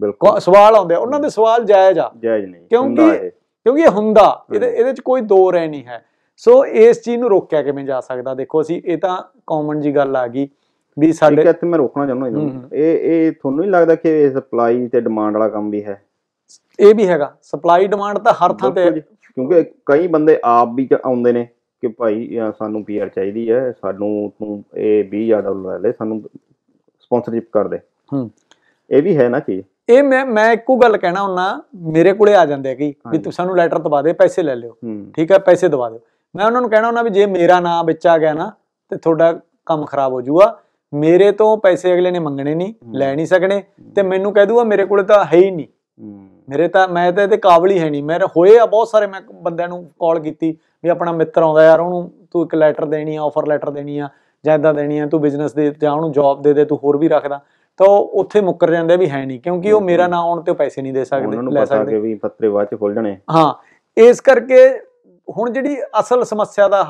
ਬਿਲਕੁਲ ਸਵਾਲ ਆਉਂਦੇ ਉਹਨਾਂ ਦੇ ਸਵਾਲ ਜਾਇਜ਼ ਆ ਜਾਇਜ਼ ਨਹੀਂ ਕਿਉਂਕਿ ਕਿਉਂਕਿ ਇਹ ਹੁੰਦਾ ਇਹਦੇ ਇਹਦੇ ਚ ਕੋਈ ਦੋ ਰਹਿ ਨਹੀਂ ਹੈ ਸੋ ਇਸ ਚੀਜ਼ ਨੂੰ ਰੋਕਿਆ ਕਿਵੇਂ ਜਾ ਸਕਦਾ ਦੇਖੋ ਅਸੀਂ ਇਹ ਤਾਂ ਕਾਮਨ ਜੀ ਗੱਲ ਆ ਗਈ ਵੀ ਸਾਡੇ ਠੀਕ ਹੈ ਤੇ ਮੈਂ ਰੋਕਣਾ ਚਾਹੁੰਦਾ ਇਹਨੂੰ ਇਹ ਇਹ ਤੁਹਾਨੂੰ ਨਹੀਂ ਲੱਗਦਾ ਕਿ ਇਹ ਸਪਲਾਈ ਤੇ ਡਿਮਾਂਡ ਵਾਲਾ ਕੰਮ ਵੀ ਹੈ ਇਹ ਵੀ ਹੈਗਾ ਸਪਲਾਈ ਡਿਮਾਂਡ ਤਾਂ ਹਰ ਥਾਂ ਤੇ ਕਿਉਂਕਿ ਕਈ ਬੰਦੇ ਆਪ ਵੀ ਆਉਂਦੇ ਨੇ ਕਿ ਭਾਈ ਸਾਨੂੰ ਪੀਆਰ ਚਾਹੀਦੀ ਹੈ ਸਾਨੂੰ ਤੂੰ ਇਹ 20000 ਡਾਲਰ ਲੈ ਲੈ ਸਾਨੂੰ ਸਪਾਂਸਰਸ਼ਿਪ ਕਰ ਦੇ ਹੂੰ ਇਹ ਵੀ ਹੈ ਨਾ ਕਿ ਇਹ ਮੈਂ ਮੈਂ ਇੱਕੋ ਗੱਲ ਕਹਿਣਾ ਹੁੰਨਾ ਮੇਰੇ ਕੋਲੇ ਆ ਜਾਂਦੇ ਕਿ ਵੀ ਤੂੰ ਸਾਨੂੰ ਲੈਟਰ ਦਵਾ ਦੇ ਪੈਸੇ ਲੈ ਲਿਓ ਠੀਕ ਹੈ ਪੈਸੇ ਦਵਾ ਦਿਓ ਮੈਂ ਉਹਨਾਂ ਨੂੰ ਕਹਿਣਾ ਹੁੰਨਾ ਵੀ ਜੇ ਮੇਰਾ ਨਾਮ ਵਿੱਚ ਆ ਗਿਆ ਨਾ ਤੇ ਤੁਹਾਡਾ ਕੰਮ ਖਰਾਬ ਹੋ ਜਾਊਗਾ ਮੇਰੇ ਤੋਂ ਪੈਸੇ ਅਗਲੇ ਨੇ ਮੰਗਣੇ ਨਹੀਂ ਲੈ ਨਹੀਂ ਸਕਣੇ ਤੇ ਮੈਨੂੰ ਕਹਿ ਦੂਗਾ ਮੇਰੇ ਕੋਲੇ ਤਾਂ ਹੈ ਹੀ ਨਹੀਂ ਮੇਰੇ ਤਾਂ ਮੈਂ ਤਾਂ ਇਹਦੇ ਕਾਬਲ ਹੀ ਹੈ ਨਹੀਂ ਮੇਰੇ ਹੋਏ ਆ ਬਹੁਤ ਸਾਰੇ ਮੈਂ ਬੰਦਿਆਂ ਨੂੰ ਕਾਲ ਕੀਤੀ ਵੀ ਆਪਣਾ ਮਿੱਤਰ ਆਉਂਦਾ ਯਾਰ ਉਹਨੂੰ ਤੂੰ ਇੱਕ ਲੈਟਰ ਦੇਣੀ ਆ ਆਫਰ ਲੈਟਰ ਦੇਣੀ ਆ ਜਾਂ ਇਦਾਂ ਦੇਣੀ ਆ ਤੂੰ ਬਿਜ਼ਨਸ ਦੇ ਜਾਂ ਉਹਨੂੰ ਜੌਬ ਦੇ ਦੇ ਤੂੰ ਹੋਰ ਵੀ ਰੱਖਦਾ ਤਾਂ ਉਹ ਉੱਥੇ ਮੁੱਕਰ ਜਾਂਦੇ ਵੀ ਹੈ ਨਹੀਂ ਕਿਉਂਕਿ ਉਹ ਮੇਰਾ ਨਾਂ ਆਉਣ ਤੇ ਪੈਸੇ ਨਹੀਂ ਦੇ ਸਕਦੇ ਲੈ ਸਕਦੇ ਉਹਨਾਂ ਨੂੰ ਪਤਾ ਕਿ ਵੀ ਪੱਤਰੇ ਬਾਅਦ ਚ ਜਾਣੇ ਹਾਂ ਇਸ ਕਰਕੇ ਹੁਣ ਜਿਹੜੀ ਅਸਲ ਸਮੱਸਿਆ ਦਾ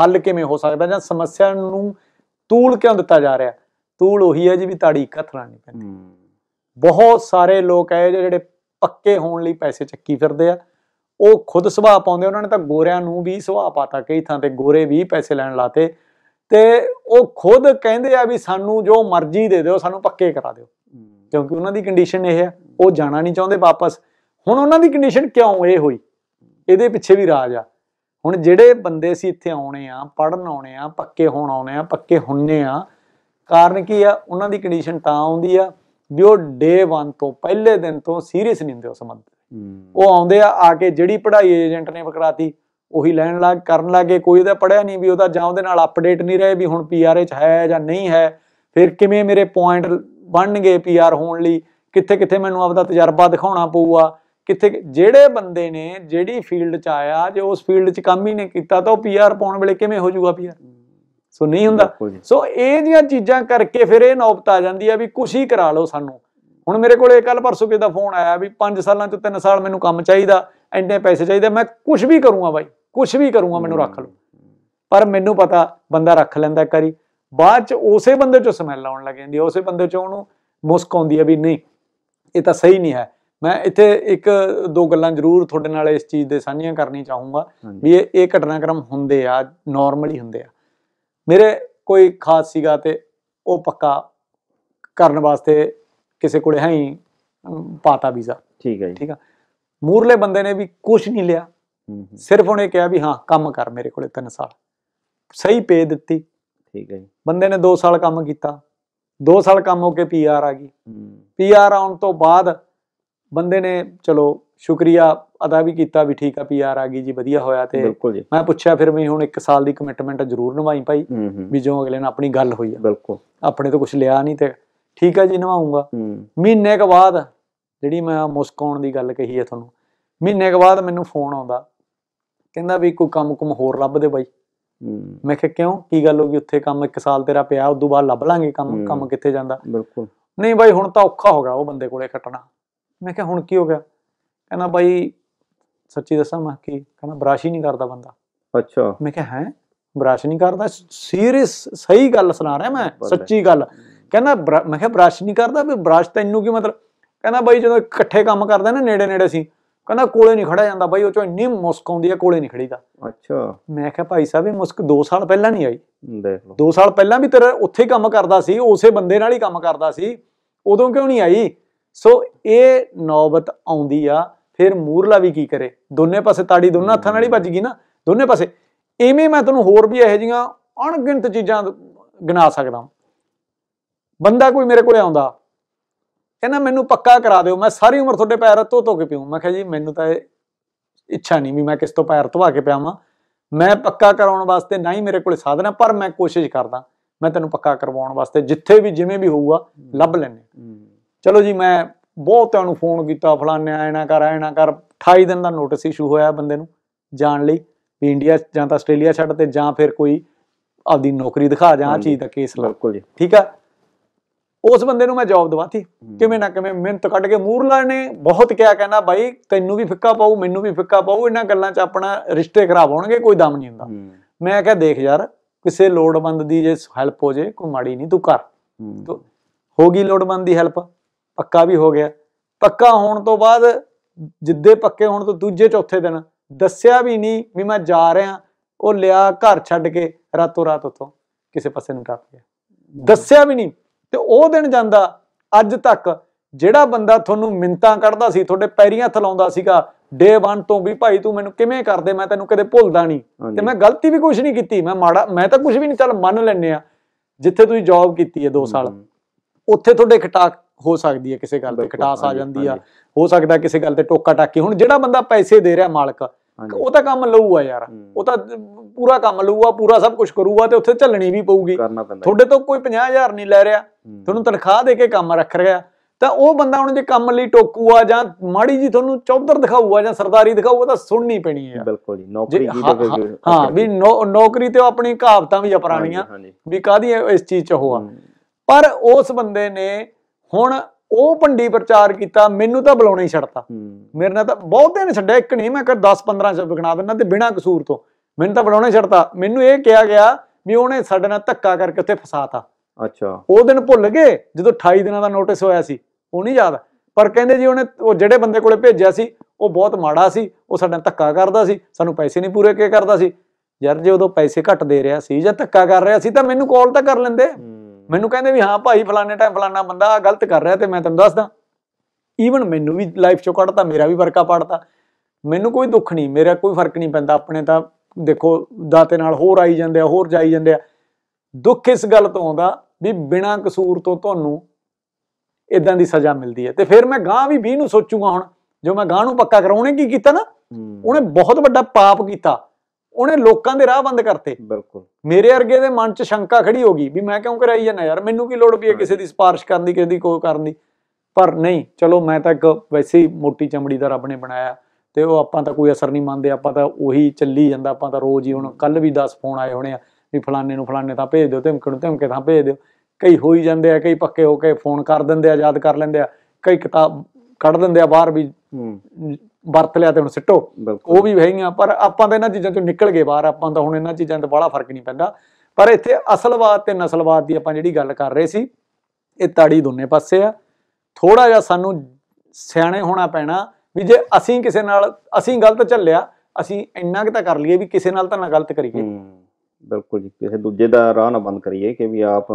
ਹੱਲ ਕਿਵੇਂ ਹੋ ਸਕਦਾ ਜਾਂ ਸਮੱਸਿਆ ਨੂੰ ਤੂਲ ਕਿਉਂ ਦਿੱਤਾ ਜਾ ਰਿਹਾ ਤੂਲ ਉਹੀ ਹੈ ਜੀ ਵੀ ਤਾੜੀ ਇਕੱਠ ਲਾਣੀ ਪੈਂਦੀ ਬਹੁਤ ਸਾਰੇ ਲੋਕ ਐ ਜਿਹੜੇ ਪੱਕੇ ਹੋਣ ਲਈ ਪੈਸੇ ਚੱਕੀ ਫਿਰਦੇ ਆ ਉਹ ਖੁਦ ਸੁਭਾਅ ਪਾਉਂਦੇ ਉਹਨਾਂ ਨੇ ਤਾਂ ਗੋਰਿਆਂ ਨੂੰ ਵੀ ਸੁਭਾਅ ਪਾਤਾ ਕਈ ਥਾਂ ਤੇ ਗੋਰੇ ਵੀ ਪੈਸੇ ਲੈਣ ਲਾਤੇ ਤੇ ਉਹ ਖੁਦ ਕਹਿੰਦੇ ਆ ਵੀ ਸਾਨੂੰ ਜੋ ਮਰਜ਼ੀ ਦੇ ਦਿਓ ਸਾਨੂੰ ਪੱਕੇ ਕਰਾ ਦਿਓ ਕਿਉਂਕਿ ਉਹਨਾਂ ਦੀ ਕੰਡੀਸ਼ਨ ਇਹ ਹੈ ਉਹ ਜਾਣਾ ਨਹੀਂ ਚਾਹੁੰਦੇ ਵਾਪਸ ਹੁਣ ਉਹਨਾਂ ਦੀ ਕੰਡੀਸ਼ਨ ਕਿਉਂ ਇਹ ਹੋਈ ਇਹਦੇ ਪਿੱਛੇ ਵੀ ਰਾਜ ਆ ਹੁਣ ਜਿਹੜੇ ਬੰਦੇ ਸੀ ਇੱਥੇ ਆਉਣੇ ਆ ਪੜਨ ਆਉਣੇ ਆ ਪੱਕੇ ਹੋਣ ਆਉਣੇ ਆ ਪੱਕੇ ਹੁੰਨੇ ਆ ਕਾਰਨ ਕੀ ਆ ਉਹਨਾਂ ਦੀ ਕੰਡੀਸ਼ਨ ਤਾਂ ਆਉਂਦੀ ਆ ਵੀ ਉਹ ਡੇ 1 ਤੋਂ ਪਹਿਲੇ ਦਿਨ ਤੋਂ ਸੀਰੀਅਸ ਨਹੀਂ ਹੁੰਦੇ ਉਸ ਸੰਬੰਧ ਉਹ ਆਉਂਦੇ ਆ ਆ ਕੇ ਜਿਹੜੀ ਪੜ੍ਹਾਈ ਏਜੰਟ ਨੇ ਵਕਰਾਤੀ ਉਹੀ ਲੈਣ ਲੱਗ ਕਰਨ ਲੱਗੇ ਕੋਈ ਉਹਦਾ ਪੜਿਆ ਨਹੀਂ ਵੀ ਉਹਦਾ ਜਾਂ ਉਹਦੇ ਨਾਲ ਅਪਡੇਟ ਨਹੀਂ ਰਹੇ ਵੀ ਹੁਣ ਪੀਆਰ ਚ ਹੈ ਜਾਂ ਨਹੀਂ ਹੈ ਫਿਰ ਕਿਵੇਂ ਮੇਰੇ ਪੁਆਇੰਟ ਬਣਨਗੇ ਪੀਆਰ ਹੋਣ ਲਈ ਕਿੱਥੇ ਕਿੱਥੇ ਮੈਨੂੰ ਆਪਦਾ ਤਜਰਬਾ ਦਿਖਾਉਣਾ ਪਊਗਾ ਕਿੱਥੇ ਜਿਹੜੇ ਬੰਦੇ ਨੇ ਜਿਹੜੀ ਫੀਲਡ ਚ ਆਇਆ ਜੇ ਉਸ ਫੀਲਡ ਚ ਕੰਮ ਹੀ ਨਹੀਂ ਕੀਤਾ ਤਾਂ ਉਹ ਪੀਆਰ ਪਾਉਣ ਵੇਲੇ ਕਿਵੇਂ ਹੋ ਜਾਊਗਾ ਪੀਆਰ ਸੋ ਨਹੀਂ ਹੁੰਦਾ ਸੋ ਇਹ ਜੀਆਂ ਚੀਜ਼ਾਂ ਕਰਕੇ ਫਿਰ ਇਹ ਨੌਬਤ ਆ ਜਾਂਦੀ ਆ ਵੀ ਕੁਛ ਹੀ ਕਰਾ ਲਓ ਸਾਨੂੰ ਹੁਣ ਮੇਰੇ ਕੋਲ ਇਹ ਕੱਲ ਪਰਸੋਂ ਦਾ ਫੋਨ ਆਇਆ ਵੀ 5 ਸਾਲਾਂ ਚ 3 ਸਾਲ ਮੈਨੂੰ ਕੰਮ ਚਾਹੀਦਾ ਐਂਡੇ ਪੈਸੇ ਚਾਹੀਦੇ ਮੈਂ ਕੁਝ ਵੀ ਕਰੂੰਗਾ ਬਾਈ ਕੁਝ ਵੀ ਕਰੂੰਗਾ ਮੈਨੂੰ ਰੱਖ ਲਓ ਪਰ ਮੈਨੂੰ ਪਤਾ ਬੰਦਾ ਰੱਖ ਲੈਂਦਾ ਕਰੀ ਬਾਅਦ ਚ ਉਸੇ ਬੰਦੇ ਚੋਂ ਸਮੈਲ ਆਉਣ ਲੱਗ ਜਾਂਦੀ ਹੈ ਉਸੇ ਬੰਦੇ ਚੋਂ ਉਹਨੂੰ ਮੁਸਕ ਆਉਂਦੀ ਹੈ ਵੀ ਨਹੀਂ ਇਹ ਤਾਂ ਸਹੀ ਨਹੀਂ ਹੈ ਮੈਂ ਇੱਥੇ ਇੱਕ ਦੋ ਗੱਲਾਂ ਜ਼ਰੂਰ ਤੁਹਾਡੇ ਨਾਲ ਇਸ ਚੀਜ਼ ਦੇ ਸਾਂਝੀਆਂ ਕਰਨੀ ਚਾਹੂੰਗਾ ਵੀ ਇਹ ਇਹ ਘਟਨਾਕ੍ਰਮ ਹੁੰਦੇ ਆ ਨਾਰਮਲੀ ਹੁੰਦੇ ਆ ਮੇਰੇ ਕੋਈ ਖਾਸ ਸੀਗਾ ਤੇ ਉਹ ਪੱਕਾ ਕਰਨ ਵਾਸਤੇ ਕਿਸੇ ਕੋਲੇ ਹੈ ਹੀ ਪਾਤਾ ਵੀਜ਼ਾ ਠੀਕ ਹੈ ਜੀ ਠੀਕ ਆ ਮੂਰਲੇ ਬੰਦੇ ਨੇ ਵੀ ਕੁਝ ਨਹੀਂ ਲਿਆ ਸਿਰਫ ਉਹਨੇ ਕਿਹਾ ਵੀ ਹਾਂ ਕੰਮ ਕਰ ਮੇਰੇ ਕੋਲੇ 3 ਸਾਲ ਸਹੀ ਪੇ ਦਿੱਤੀ ਠੀਕ ਹੈ ਜੀ ਬੰਦੇ ਨੇ 2 ਸਾਲ ਕੰਮ ਕੀਤਾ 2 ਸਾਲ ਕੰਮ ਹੋ ਕੇ ਪੀਆਰ ਆ ਗਈ ਪੀਆਰ ਆਉਣ ਤੋਂ ਬਾਅਦ ਬੰਦੇ ਨੇ ਚਲੋ ਸ਼ੁਕਰੀਆ ਅਦਾ ਵੀ ਕੀਤਾ ਵੀ ਠੀਕ ਆ ਪੀਆਰ ਆ ਗਈ ਜੀ ਵਧੀਆ ਹੋਇਆ ਤੇ ਮੈਂ ਪੁੱਛਿਆ ਫਿਰ ਵੀ ਹੁਣ 1 ਸਾਲ ਦੀ ਕਮਿਟਮੈਂਟ ਜ਼ਰੂਰ ਨਿਭਾਈ ਭਾਈ ਵੀ ਜੋ ਅਗਲੇ ਨਾਲ ਆਪਣੀ ਗੱਲ ਹੋਈ ਆ ਬਿਲਕੁਲ ਆਪਣੇ ਤੋਂ ਕੁਝ ਲਿਆ ਨਹੀਂ ਤੇ ਠੀਕ ਆ ਜੀ ਨਿਭਾਉਂਗਾ ਮਹੀਨੇ ਕ ਬਾਅਦ ਜਿਹੜੀ ਮੈਂ ਮੁਸਕਾਉਣ ਦੀ ਗੱਲ ਕਹੀ ਆ ਤੁਹਾਨੂੰ ਮਹੀਨੇ ਕ ਬਾਅਦ ਮੈਨੂੰ ਫੋਨ ਆਉਂਦਾ ਕਹਿੰਦਾ ਵੀ ਕੋਈ ਕੰਮ ਕੁਮ ਹੋਰ ਲੱਭ ਦੇ ਬਾਈ ਮੈਂ ਕਿਹਾ ਕਿਉਂ ਕੀ ਗੱਲ ਹੋ ਗਈ ਉੱਥੇ ਕੰਮ ਇੱਕ ਸਾਲ ਤੇਰਾ ਪਿਆ ਉਦੋਂ ਬਾਅਦ ਲੱਭ ਲਾਂਗੇ ਕੰਮ ਕੰਮ ਕਿੱਥੇ ਜਾਂਦਾ ਬਿਲਕੁਲ ਨਹੀਂ ਬਾਈ ਹੁਣ ਤਾਂ ਔਖਾ ਹੋ ਗਿਆ ਉਹ ਬੰਦੇ ਕੋਲੇ ਖਟਣਾ ਮੈਂ ਕਿਹਾ ਹੁਣ ਕੀ ਹੋ ਗਿਆ ਕਹਿੰਦਾ ਬਾਈ ਸੱਚੀ ਦੱਸਾਂ ਮੈਂ ਕਿ ਕਹਿੰਦਾ ਬਰਾਸ਼ ਹੀ ਨਹੀਂ ਕਰਦਾ ਬੰਦਾ ਅੱਛਾ ਮੈਂ ਕਿਹਾ ਹੈ ਬਰਾਸ਼ ਨਹੀਂ ਕਰਦਾ ਸੀਰੀਅਸ ਸਹੀ ਗੱਲ ਸੁਣਾ ਰਿਹਾ ਮੈਂ ਸੱਚੀ ਗੱਲ ਕਹਿੰਦਾ ਮੈਂ ਕਿਹਾ ਬਰਾਸ਼ ਨਹੀਂ ਕਰਦਾ ਵੀ ਬਰਾਸ਼ ਤੈਨੂੰ ਕੀ ਮਤਲਬ ਕਹਿੰਦਾ ਬਾਈ ਜਦੋਂ ਇਕੱਠੇ ਕੰਮ ਕਰਦੇ ਨਾ ਨੇੜੇ ਨੇੜੇ ਸੀ ਕਹਿੰਦਾ ਕੋਲੇ ਨਹੀਂ ਖੜਾ ਜਾਂਦਾ ਬਾਈ ਉਹ ਚੋਂ ਇੰਨੀ ਮੁਸਕ ਆਉਂਦੀ ਆ ਕੋਲੇ ਨਹੀਂ ਖੜੀਦਾ ਅੱਛਾ ਮੈਂ ਕਿਹਾ ਭਾਈ ਸਾਹਿਬ ਇਹ ਮੁਸਕ 2 ਸਾਲ ਪਹਿਲਾਂ ਨਹੀਂ ਆਈ ਦੇਖ ਲਓ 2 ਸਾਲ ਪਹਿਲਾਂ ਵੀ ਤੇਰਾ ਉੱਥੇ ਕੰਮ ਕਰਦਾ ਸੀ ਉਸੇ ਬੰਦੇ ਨਾਲ ਹੀ ਕੰਮ ਕਰਦਾ ਸੀ ਉਦੋਂ ਕਿਉਂ ਨਹੀਂ ਆਈ ਸੋ ਇਹ ਨੌਬਤ ਆਉਂਦੀ ਆ ਫਿਰ ਮੂਰਲਾ ਵੀ ਕੀ ਕਰੇ ਦੋਨੇ ਪਾਸੇ ਤਾੜੀ ਦੋਨਾਂ ਹੱਥਾਂ ਨਾਲ ਹੀ ਵੱਜ ਗਈ ਨਾ ਦੋਨੇ ਪਾਸੇ ਐਵੇਂ ਮੈਂ ਤੁਹਾਨੂੰ ਹੋਰ ਵੀ ਇਹ ਜੀਆਂ ਅਣਗਿਣਤ ਚੀਜ਼ਾਂ ਗਿਣਾ ਸਕਦਾ ਬੰਦਾ ਕੋਈ ਮੇਰੇ ਕੋਲੇ ਆਉਂਦਾ ਕਹਿੰਦਾ ਮੈਨੂੰ ਪੱਕਾ ਕਰਾ ਦਿਓ ਮੈਂ ਸਾਰੀ ਉਮਰ ਤੁਹਾਡੇ ਪੈਰ ਧੋ ਧੋ ਕੇ ਪੀਉਂ ਮੈਂ ਕਿਹਾ ਜੀ ਮੈਨੂੰ ਤਾਂ ਇੱਛਾ ਨਹੀਂ ਵੀ ਮੈਂ ਕਿਸ ਤੋਂ ਪੈਰ ਧਵਾ ਕੇ ਪਿਆਵਾਂ ਮੈਂ ਪੱਕਾ ਕਰਾਉਣ ਵਾਸਤੇ ਨਹੀਂ ਮੇਰੇ ਕੋਲ ਸਾਧਨ ਪਰ ਮੈਂ ਕੋਸ਼ਿਸ਼ ਕਰਦਾ ਮੈਂ ਤੈਨੂੰ ਪੱਕਾ ਕਰਵਾਉਣ ਵਾਸਤੇ ਜਿੱਥੇ ਵੀ ਜਿਵੇਂ ਵੀ ਹੋਊਗਾ ਲੱਭ ਲੈਣੇ ਚਲੋ ਜੀ ਮੈਂ ਬਹੁਤਿਆਂ ਨੂੰ ਫੋਨ ਕੀਤਾ ਫਲਾਣਿਆ ਐਣਾ ਕਰ ਐਣਾ ਕਰ 28 ਦਿਨ ਦਾ ਨੋਟਿਸ ਇਸ਼ੂ ਹੋਇਆ ਬੰਦੇ ਨੂੰ ਜਾਣ ਲਈ ਵੀ ਇੰਡੀਆ ਜਾਂ ਤਾਂ ਆਸਟ੍ਰੇਲੀਆ ਛੱਡ ਤੇ ਜਾਂ ਫਿਰ ਕੋਈ ਆਪਦੀ ਨੌਕਰੀ ਦਿਖਾ ਜਾਂ ਆ ਚੀਜ਼ ਦਾ ਕੇਸ ਲਾ ਬਿਲਕੁਲ ਜੀ ਠੀਕ ਆ ਉਸ ਬੰਦੇ ਨੂੰ ਮੈਂ ਜੌਬ ਦਵਾਤੀ ਕਿਵੇਂ ਨਾ ਕਿਵੇਂ ਮਿਹਨਤ ਕੱਢ ਕੇ ਮੂਰਲਾ ਨੇ ਬਹੁਤ ਕਿਹਾ ਕਹਿੰਦਾ ਬਾਈ ਤੈਨੂੰ ਵੀ ਫਿੱਕਾ ਪਾਉ ਮੈਨੂੰ ਵੀ ਫਿੱਕਾ ਪਾਉ ਇਹਨਾਂ ਗੱਲਾਂ 'ਚ ਆਪਣਾ ਰਿਸ਼ਤੇ ਖਰਾਬ ਹੋਣਗੇ ਕੋਈ ਦਮ ਨਹੀਂ ਹੁੰਦਾ ਮੈਂ ਕਿਹਾ ਦੇਖ ਯਾਰ ਕਿਸੇ ਲੋੜਵੰਦ ਦੀ ਜੇ ਹੈਲਪ ਹੋ ਜੇ ਕੋਈ ਮਾੜੀ ਨਹੀਂ ਤੂੰ ਕਰ ਹੋ ਗਈ ਲੋੜਵੰਦ ਦੀ ਹੈਲਪ ਪੱਕਾ ਵੀ ਹੋ ਗਿਆ ਪੱਕਾ ਹੋਣ ਤੋਂ ਬਾਅਦ ਜਿੱਦੇ ਪੱਕੇ ਹੋਣ ਤੋਂ ਦੂਜੇ ਚੌਥੇ ਦਿਨ ਦੱਸਿਆ ਵੀ ਨਹੀਂ ਵੀ ਮੈਂ ਜਾ ਰਿਹਾ ਉਹ ਲਿਆ ਘਰ ਛੱਡ ਕੇ ਰਾਤੋਂ ਰਾਤ ਉਤੋਂ ਕਿਸੇ ਪਾਸੇ ਨੂੰ ਟੱਪ ਗਿਆ ਦੱਸਿਆ ਵੀ ਨਹੀਂ ਤੇ ਉਹ ਦਿਨ ਜਾਂਦਾ ਅੱਜ ਤੱਕ ਜਿਹੜਾ ਬੰਦਾ ਤੁਹਾਨੂੰ ਮਿੰਤਾਂ ਕੱਢਦਾ ਸੀ ਤੁਹਾਡੇ ਪੈਰੀਆਂ ਥਲਾਉਂਦਾ ਸੀਗਾ ਡੇ 1 ਤੋਂ ਵੀ ਭਾਈ ਤੂੰ ਮੈਨੂੰ ਕਿਵੇਂ ਕਰਦੇ ਮੈਂ ਤੈਨੂੰ ਕਦੇ ਭੁੱਲਦਾ ਨਹੀਂ ਤੇ ਮੈਂ ਗਲਤੀ ਵੀ ਕੁਝ ਨਹੀਂ ਕੀਤੀ ਮੈਂ ਮਾੜਾ ਮੈਂ ਤਾਂ ਕੁਝ ਵੀ ਨਹੀਂ ਚੱਲ ਮੰਨ ਲੈਨੇ ਆ ਜਿੱਥੇ ਤੁਸੀਂ ਜੌਬ ਕੀਤੀ ਹੈ 2 ਸਾਲ ਉੱਥੇ ਤੁਹਾਡੇ ਖਟਾਕ ਹੋ ਸਕਦੀ ਹੈ ਕਿਸੇ ਗੱਲ ਤੇ ਖਟਾਸ ਆ ਜਾਂਦੀ ਆ ਹੋ ਸਕਦਾ ਕਿਸੇ ਗੱਲ ਤੇ ਟੋਕਾ ਟਾਕੀ ਹੁਣ ਜਿਹੜਾ ਬੰਦਾ ਪੈਸੇ ਦੇ ਰਿਹਾ ਮਾਲਕ ਉਹ ਤਾਂ ਕੰਮ ਲਊਗਾ ਯਾਰ ਉਹ ਤਾਂ ਪੂਰਾ ਕੰਮ ਲਊਗਾ ਪੂਰਾ ਸਭ ਕੁਝ ਕਰੂਗਾ ਤੇ ਉੱਥੇ ਝੱਲਣੀ ਵੀ ਪਊਗੀ ਤੁਹਾਡੇ ਤੋਂ ਕੋਈ 50000 ਨਹੀਂ ਲੈ ਰਿਹਾ ਤੁਹਾਨੂੰ ਤਨਖਾਹ ਦੇ ਕੇ ਕੰਮ ਰੱਖ ਰਿਹਾ ਤਾਂ ਉਹ ਬੰਦਾ ਹੁਣ ਜੇ ਕੰਮ ਲਈ ਟੋਕੂਆ ਜਾਂ ਮਾੜੀ ਜੀ ਤੁਹਾਨੂੰ ਚੌਧਰ ਦਿਖਾਊਗਾ ਜਾਂ ਸਰਦਾਰੀ ਦਿਖਾਊਗਾ ਤਾਂ ਸੁਣਨੀ ਪੈਣੀ ਹੈ ਬਿਲਕੁਲ ਜੀ ਨੌਕਰੀ ਜੀ ਤੇ ਹਾਂ ਵੀ ਨੌਕਰੀ ਤੇ ਆਪਣੀ ਕਹਾਵਤਾਂ ਵੀ ਅਪਰਾਣੀਆਂ ਵੀ ਕਾਦੀ ਇਸ ਚੀਜ਼ ਚ ਹੋਆ ਪਰ ਉਸ ਬੰਦੇ ਨੇ ਹੁਣ ਉਹ ਭੰਡੀ ਪ੍ਰਚਾਰ ਕੀਤਾ ਮੈਨੂੰ ਤਾਂ ਬੁਲਾਉਣਾ ਹੀ ਛੱਡਤਾ ਮੇਰੇ ਨਾਲ ਤਾਂ ਬਹੁਤੇ ਨੇ ਛੱਡਿਆ ਇੱਕ ਨਹੀਂ ਮੈਂ ਕਰ 10 15 ਚ ਗਣਾ ਦਿੰਦਾ ਤੇ ਬਿਨਾ ਕਸੂਰ ਤੋਂ ਮੈਨੂੰ ਤਾਂ ਬੁਲਾਉਣਾ ਹੀ ਛੱਡਤਾ ਮੈਨੂੰ ਇਹ ਕਿਹਾ ਗਿਆ ਵੀ ਉਹਨੇ ਸਾਡੇ ਨਾਲ ਧੱਕਾ ਕਰਕੇ ਉੱਥੇ ਫਸਾਤਾ ਅੱਛਾ ਉਹ ਦਿਨ ਭੁੱਲ ਗਏ ਜਦੋਂ 28 ਦਿਨਾਂ ਦਾ ਨੋਟਿਸ ਹੋਇਆ ਸੀ ਉਹ ਨਹੀਂ ਯਾਦ ਪਰ ਕਹਿੰਦੇ ਜੀ ਉਹਨੇ ਉਹ ਜਿਹੜੇ ਬੰਦੇ ਕੋਲੇ ਭੇਜਿਆ ਸੀ ਉਹ ਬਹੁਤ ਮਾੜਾ ਸੀ ਉਹ ਸਾਡੇ ਨਾਲ ਧੱਕਾ ਕਰਦਾ ਸੀ ਸਾਨੂੰ ਪੈਸੇ ਨਹੀਂ ਪੂਰੇ ਕੇ ਕਰਦਾ ਸੀ ਯਾਰ ਜੇ ਉਦੋਂ ਪੈਸੇ ਘੱਟ ਦੇ ਰਿਹਾ ਸੀ ਜਾਂ ਧੱਕਾ ਕਰ ਰਿਹਾ ਸੀ ਤਾਂ ਮੈਨੂੰ ਕਾਲ ਤਾਂ ਕਰ ਲੈਂਦੇ ਮੈਨੂੰ ਕਹਿੰਦੇ ਵੀ ਹਾਂ ਭਾਈ ਫਲਾਣੇ ਟਾਈਮ ਫਲਾਣਾ ਬੰਦਾ ਆ ਗਲਤ ਕਰ ਰਿਹਾ ਤੇ ਮੈਂ ਤੈਨੂੰ ਦੱਸਦਾ ਈਵਨ ਮੈਨੂੰ ਵੀ ਲਾਈਫ ਚੋਂ ਕੱਢਤਾ ਮੇਰਾ ਵੀ ਵਰਕਾ ਪਾੜਦਾ ਮੈਨੂੰ ਕੋਈ ਦੁੱਖ ਨਹੀਂ ਮੇਰਾ ਕੋਈ ਫਰਕ ਨਹੀਂ ਪੈਂਦਾ ਆਪਣੇ ਤਾਂ ਦੇਖੋ ਦਾਤੇ ਨਾਲ ਹੋਰ ਆਈ ਜਾਂਦੇ ਆ ਹੋਰ ਜਾਈ ਜਾਂਦੇ ਆ ਦੁੱਖ ਇਸ ਗੱਲ ਤੋਂ ਆਉਂਦਾ ਵੀ ਬਿਨਾਂ ਕਸੂਰ ਤੋਂ ਤੁਹਾਨੂੰ ਇਦਾਂ ਦੀ ਸਜ਼ਾ ਮਿਲਦੀ ਹੈ ਤੇ ਫਿਰ ਮੈਂ ਗਾਂ ਵੀ 20 ਨੂੰ ਸੋਚੂਗਾ ਹੁਣ ਜੋ ਮੈਂ ਗਾਂ ਨੂੰ ਪੱਕਾ ਕਰਾਉਣੇ ਕੀ ਕੀਤਾ ਨਾ ਉਹਨੇ ਬਹੁਤ ਵੱਡਾ ਪਾਪ ਕੀਤਾ ਉਹਨੇ ਲੋਕਾਂ ਦੇ ਰਾਹ ਬੰਦ ਕਰਤੇ ਬਿਲਕੁਲ ਮੇਰੇ ਅਰਗੇ ਦੇ ਮਨ 'ਚ ਸ਼ੰਕਾ ਖੜੀ ਹੋ ਗਈ ਵੀ ਮੈਂ ਕਿਉਂ ਕਰਾਈ ਜਾਂਦਾ ਯਾਰ ਮੈਨੂੰ ਕੀ ਲੋੜ ਪਈ ਹੈ ਕਿਸੇ ਦੀ ਸਿਫਾਰਿਸ਼ ਕਰਨ ਦੀ ਕਿਸੇ ਦੀ ਕੋਈ ਕਰਨ ਦੀ ਪਰ ਨਹੀਂ ਚਲੋ ਮੈਂ ਤਾਂ ਇੱਕ ਵੈਸੇ ਹੀ ਮੋਟੀ ਚਮੜੀ ਦਾ ਰੱਬ ਨੇ ਬਣਾਇਆ ਤੇ ਉਹ ਆਪਾਂ ਤਾਂ ਕੋਈ ਅਸਰ ਨਹੀਂ ਮੰਨਦੇ ਆਪਾਂ ਤਾਂ ਉਹੀ ਚੱਲੀ ਜਾਂਦਾ ਆਪਾਂ ਤਾਂ ਰੋਜ਼ ਹੀ ਹੁਣ ਕੱਲ ਵੀ 10 ਫੋਨ ਆਏ ਹੋਣੇ ਆ ਵੀ ਫਲਾਣੇ ਨੂੰ ਫਲਾਣੇ ਤਾਂ ਭੇਜ ਦਿਓ ਧਮਕਣ ਨੂੰ ਧਮਕੇ ਤਾਂ ਭੇਜ ਦਿਓ ਕਈ ਹੋ ਹੀ ਜਾਂਦੇ ਆ ਕਈ ਪੱਕੇ ਹੋ ਕੇ ਫੋਨ ਕਰ ਦਿੰਦੇ ਆ ਯਾਦ ਕਰ ਲੈਂਦੇ ਆ ਕਈ ਕਿਤਾਬ ਕੱਢ ਦਿੰਦੇ ਆ ਬਾਹਰ ਵੀ ਵਰਤ ਲਿਆ ਤੇ ਹੁਣ ਸਿੱਟੋ ਉਹ ਵੀ ਹੈਗੀਆਂ ਪਰ ਆਪਾਂ ਤਾਂ ਇਹਨਾਂ ਚੀਜ਼ਾਂ ਤੋਂ ਨਿਕਲ ਗਏ ਬਾਹਰ ਆਪਾਂ ਤਾਂ ਹੁਣ ਇਹਨਾਂ ਚੀਜ਼ਾਂ ਦਾ ਬੜਾ ਫਰਕ ਨਹੀਂ ਪੈਂਦਾ ਪਰ ਇੱਥੇ ਅਸਲਵਾਦ ਤੇ ਨਸਲਵਾਦ ਦੀ ਆਪਾਂ ਜਿਹੜੀ ਗੱਲ ਕਰ ਰਹੇ ਸੀ ਇਹ ਤਾੜੀ ਦੋਨੇ ਪਾਸੇ ਆ ਥੋੜਾ ਜਿਹਾ ਸਾਨੂੰ ਸਿਆਣੇ ਹੋਣਾ ਪੈਣਾ ਵੀ ਜੇ ਅਸੀਂ ਕਿਸੇ ਨਾਲ ਅਸੀਂ ਗਲਤ ਚੱਲਿਆ ਅਸੀਂ ਇੰਨਾ ਕਿ ਤਾਂ ਕਰ ਲਈਏ ਵੀ ਕਿਸੇ ਨਾਲ ਤਾਂ ਨਾ ਗਲਤ ਕਰੀਏ ਬਿਲਕੁਲ ਜੀ ਕਿਸੇ ਦੂਜੇ ਦਾ ਰਾਹ ਨਾ ਬੰਦ ਕਰੀਏ ਕਿ ਵੀ ਆਪ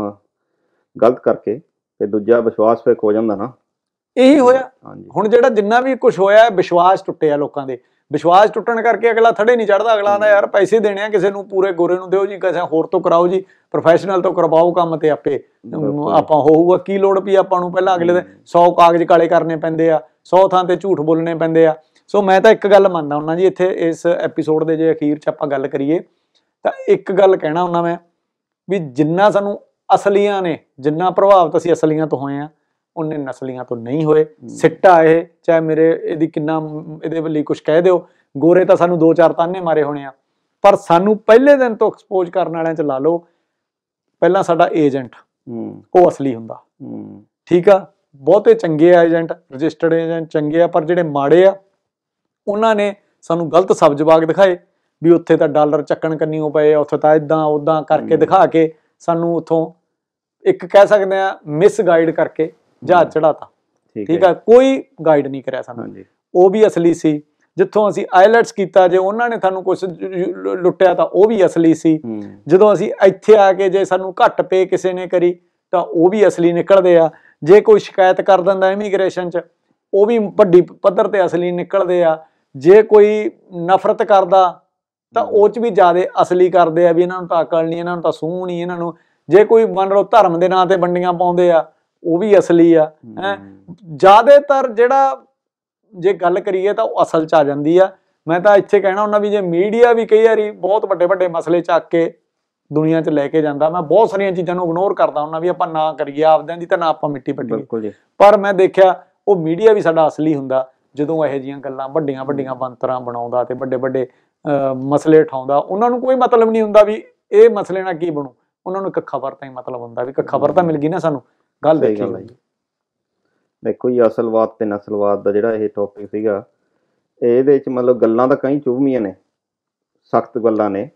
ਗਲਤ ਕਰਕੇ ਤੇ ਦੂਜਾ ਵਿਸ਼ਵਾਸ ਫੇਕ ਹੋ ਜਾਂਦਾ ਨਾ ਇਹੀ ਹੋਇਆ ਹੁਣ ਜਿਹੜਾ ਜਿੰਨਾ ਵੀ ਕੁਝ ਹੋਇਆ ਵਿਸ਼ਵਾਸ ਟੁੱਟਿਆ ਲੋਕਾਂ ਦੇ ਵਿਸ਼ਵਾਸ ਟੁੱਟਣ ਕਰਕੇ ਅਗਲਾ ਥੜੇ ਨਹੀਂ ਚੜਦਾ ਅਗਲਾ ਆਂਦਾ ਯਾਰ ਪੈਸੇ ਦੇਣੇ ਆ ਕਿਸੇ ਨੂੰ ਪੂਰੇ ਗੋਰੇ ਨੂੰ ਦਿਓ ਜੀ ਕਿਸੇ ਹੋਰ ਤੋਂ ਕਰਾਓ ਜੀ ਪ੍ਰੋਫੈਸ਼ਨਲ ਤੋਂ ਕਰਵਾਓ ਕੰਮ ਤੇ ਆਪੇ ਆਪਾਂ ਹੋਊਗਾ ਕੀ ਲੋੜ ਵੀ ਆਪਾਂ ਨੂੰ ਪਹਿਲਾਂ ਅਗਲੇ ਦੇ 100 ਕਾਗਜ਼ ਕਾਲੇ ਕਰਨੇ ਪੈਂਦੇ ਆ 100 ਥਾਂ ਤੇ ਝੂਠ ਬੋਲਣੇ ਪੈਂਦੇ ਆ ਸੋ ਮੈਂ ਤਾਂ ਇੱਕ ਗੱਲ ਮੰਨਦਾ ਹੁੰਨਾ ਜੀ ਇੱਥੇ ਇਸ ਐਪੀਸੋਡ ਦੇ ਜੇ ਅਖੀਰ 'ਚ ਆਪਾਂ ਗੱਲ ਕਰੀਏ ਤਾਂ ਇੱਕ ਗੱਲ ਕਹਿਣਾ ਹੁੰਨਾ ਮੈਂ ਵੀ ਜਿੰਨਾ ਸਾਨੂੰ ਅਸਲੀਆਂ ਨੇ ਜਿੰਨਾ ਪ੍ਰਭਾਵਿਤ ਅਸੀਂ ਅਸਲੀਆਂ ਤੋਂ ਹੋਏ ਆ ਉਹਨੇ ਨਸਲੀਆਂ ਤੋਂ ਨਹੀਂ ਹੋਏ ਸਿੱਟਾ ਇਹ ਚਾਹੇ ਮੇਰੇ ਇਹਦੀ ਕਿੰਨਾ ਇਹਦੇ ਵੱਲੀ ਕੁਝ ਕਹਿ ਦਿਓ ਗੋਰੇ ਤਾਂ ਸਾਨੂੰ ਦੋ ਚਾਰ ਤਾਨੇ ਮਾਰੇ ਹੋਣੇ ਆ ਪਰ ਸਾਨੂੰ ਪਹਿਲੇ ਦਿਨ ਤੋਂ ਐਕਸਪੋਜ਼ ਕਰਨ ਵਾਲਿਆਂ ਚ ਲਾ ਲਓ ਪਹਿਲਾਂ ਸਾਡਾ ਏਜੰਟ ਉਹ ਅਸਲੀ ਹੁੰਦਾ ਠੀਕ ਆ ਬਹੁਤੇ ਚੰਗੇ ਏਜੰਟ ਰਜਿਸਟਰਡ ਏਜੰਟ ਚੰਗੇ ਆ ਪਰ ਜਿਹੜੇ ਮਾੜੇ ਆ ਉਹਨਾਂ ਨੇ ਸਾਨੂੰ ਗਲਤ ਸਬਜ ਬਾਗ ਦਿਖਾਏ ਵੀ ਉੱਥੇ ਤਾਂ ਡਾਲਰ ਚੱਕਣ ਕੰਨੀਓ ਪਏ ਉੱਥੇ ਤਾਂ ਇਦਾਂ ਉਦਾਂ ਕਰਕੇ ਦਿਖਾ ਕੇ ਸਾਨੂੰ ਉਥੋਂ ਇੱਕ ਕਹਿ ਸਕਦੇ ਆ ਮਿਸ ਗਾਈਡ ਕਰਕੇ ਜਹਾਜ਼ ਚੜਾਤਾ ਠੀਕ ਹੈ ਕੋਈ ਗਾਈਡ ਨਹੀਂ ਕਰਿਆ ਸਾਨੂੰ ਉਹ ਵੀ ਅਸਲੀ ਸੀ ਜਿੱਥੋਂ ਅਸੀਂ ਆਇਲਟਸ ਕੀਤਾ ਜੇ ਉਹਨਾਂ ਨੇ ਸਾਨੂੰ ਕੁਝ ਲੁੱਟਿਆ ਤਾਂ ਉਹ ਵੀ ਅਸਲੀ ਸੀ ਜਦੋਂ ਅਸੀਂ ਇੱਥੇ ਆ ਕੇ ਜੇ ਸਾਨੂੰ ਘੱਟ ਪੇ ਕਿਸੇ ਨੇ ਕਰੀ ਤਾਂ ਉਹ ਵੀ ਅਸਲੀ ਨਿਕਲਦੇ ਆ ਜੇ ਕੋਈ ਸ਼ਿਕਾਇਤ ਕਰ ਦਿੰਦਾ ਇਮੀਗ੍ਰੇਸ਼ਨ 'ਚ ਉਹ ਵੀ ਵੱਡੀ ਪੱਧਰ ਤੇ ਅਸਲੀ ਨਿਕਲਦੇ ਆ ਜੇ ਕੋਈ ਨਫ਼ਰਤ ਕਰਦਾ ਤਾਂ ਉਹ 'ਚ ਵੀ ਜ਼ਿਆਦਾ ਅਸਲੀ ਕਰਦੇ ਆ ਵੀ ਇਹਨਾਂ ਨੂੰ ਤਾਂ ਅਕਲ ਨਹੀਂ ਇਹਨਾਂ ਨੂੰ ਤਾਂ ਸੂਹ ਨਹੀਂ ਇਹਨਾਂ ਨੂੰ ਜੇ ਕੋਈ ਮੰਨ ਲਓ ਧਰਮ ਦੇ ਨਾਂ ਤੇ ਵੰਡੀਆਂ ਪਾਉਂਦੇ ਆ ਉਹ ਵੀ ਅਸਲੀ ਆ ਹੈ ਜ਼ਿਆਦਾਤਰ ਜਿਹੜਾ ਜੇ ਗੱਲ ਕਰੀਏ ਤਾਂ ਉਹ ਅਸਲ ਚ ਆ ਜਾਂਦੀ ਆ ਮੈਂ ਤਾਂ ਇੱਥੇ ਕਹਿਣਾ ਉਹਨਾਂ ਵੀ ਜੇ ਮੀਡੀਆ ਵੀ ਕਈ ਵਾਰੀ ਬਹੁਤ ਵੱਡੇ ਵੱਡੇ ਮਸਲੇ ਚੱਕ ਕੇ ਦੁਨੀਆ 'ਚ ਲੈ ਕੇ ਜਾਂਦਾ ਮੈਂ ਬਹੁਤ ਸਾਰੀਆਂ ਚੀਜ਼ਾਂ ਨੂੰ ਇਗਨੋਰ ਕਰਦਾ ਉਹਨਾਂ ਵੀ ਆਪਾਂ ਨਾ ਕਰੀਏ ਆਪਦਿਆਂ ਦੀ ਤਾਂ ਨਾ ਆਪਾਂ ਮਿੱਟੀ ਜੀ ਪਰ ਮੈਂ ਦੇਖਿਆ ਉਹ ਮੀਡੀਆ ਵੀ ਸਾਡਾ ਅਸਲੀ ਹੁੰਦਾ ਜਦੋਂ ਇਹੋ ਜੀਆਂ ਗੱਲਾਂ ਵੱਡੀਆਂ ਵੱਡੀਆਂ ਬੰਤਰਾਂ ਬਣਾਉਂਦਾ ਤੇ ਵੱਡੇ ਵੱਡੇ ਮਸਲੇ ਠਾਉਂਦਾ ਉਹਨਾਂ ਨੂੰ ਕੋਈ ਮਤਲਬ ਨਹੀਂ ਹੁੰਦਾ ਵੀ ਇਹ ਮਸਲੇ ਨਾਲ ਕੀ ਬਣੂ ਉਹਨਾਂ ਨੂੰ ਇੱਕ ਖਬਰ ਤਾਂ ਹੀ ਮਤਲਬ ਹੁੰਦਾ ਵੀ ਖਬਰ ਤਾਂ ਮਿਲ ਗਈ ਨਾ ਸਾਨੂੰ ਗੱਲ ਹੈ ਗੱਲ ਹੈ ਦੇਖੋ ਇਹ ਅਸਲਵਾਦ ਤੇ ਨਸਲਵਾਦ ਦਾ ਜਿਹੜਾ ਇਹ ਟੌਪਿਕ ਸੀਗਾ ਇਹਦੇ ਵਿੱਚ ਮਤਲਬ ਗੱਲਾਂ ਤਾਂ ਕਈ ਚੁਭਮੀਆਂ ਨੇ ਸਖਤ ਗੱਲਾਂ ਨੇ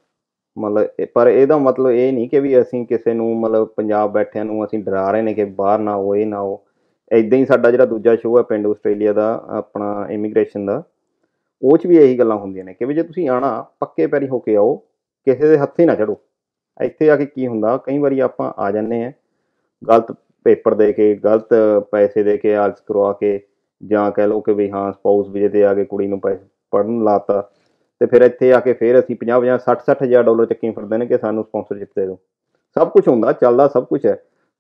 ਮਤਲਬ ਪਰ ਇਹਦਾ ਮਤਲਬ ਇਹ ਨਹੀਂ ਕਿ ਵੀ ਅਸੀਂ ਕਿਸੇ ਨੂੰ ਮਤਲਬ ਪੰਜਾਬ ਬੈਠਿਆਂ ਨੂੰ ਅਸੀਂ ਡਰਾ ਰਹੇ ਨੇ ਕਿ ਬਾਹਰ ਨਾ ਹੋਏ ਨਾ ਹੋ ਇਦਾਂ ਹੀ ਸਾਡਾ ਜਿਹੜਾ ਦੂਜਾ ਸ਼ੋਅ ਹੈ ਪਿੰਡ ਆਸਟ੍ਰੇਲੀਆ ਦਾ ਆਪਣਾ ਇਮੀਗ੍ਰੇਸ਼ਨ ਦਾ ਉਹ 'ਚ ਵੀ ਇਹੀ ਗੱਲਾਂ ਹੁੰਦੀਆਂ ਨੇ ਕਿ ਵੀ ਜੇ ਤੁਸੀਂ ਆਣਾ ਪੱਕੇ ਪੈਰੀ ਹੋ ਕੇ ਆਓ ਕਿਸੇ ਦੇ ਹੱਥੇ ਨਾ ਚੜੋ ਇੱਥੇ ਆ ਕੇ ਕੀ ਹੁੰਦਾ ਕਈ ਵਾਰੀ ਆਪਾਂ ਆ ਜਾਂਦੇ ਆ ਗਲਤ ਪੇਪਰ ਦੇ ਕੇ ਗਲਤ ਪੈਸੇ ਦੇ ਕੇ ਆਲਸ ਕਰਵਾ ਕੇ ਜਾਂ ਕਹਿ ਲਓ ਕਿ ਵੀ ਹਾਂ ਸਪਾਊਸ ਵੀਜ਼ੇ ਤੇ ਆ ਕੇ ਕੁੜੀ ਨੂੰ ਪੈਸੇ ਪੜਨ ਲਾਤਾ ਤੇ ਫਿਰ ਇੱਥੇ ਆ ਕੇ ਫਿਰ ਅਸੀਂ 50 50 60 60000 ਡਾਲਰ ਚੱਕੀ ਫਿਰਦੇ ਨੇ ਕਿ ਸਾਨੂੰ ਸਪਾਂਸਰਸ਼ਿਪ ਦੇ ਦਿਓ ਸਭ ਕੁਝ ਹੁੰਦਾ ਚੱਲਦਾ ਸਭ ਕੁਝ ਹੈ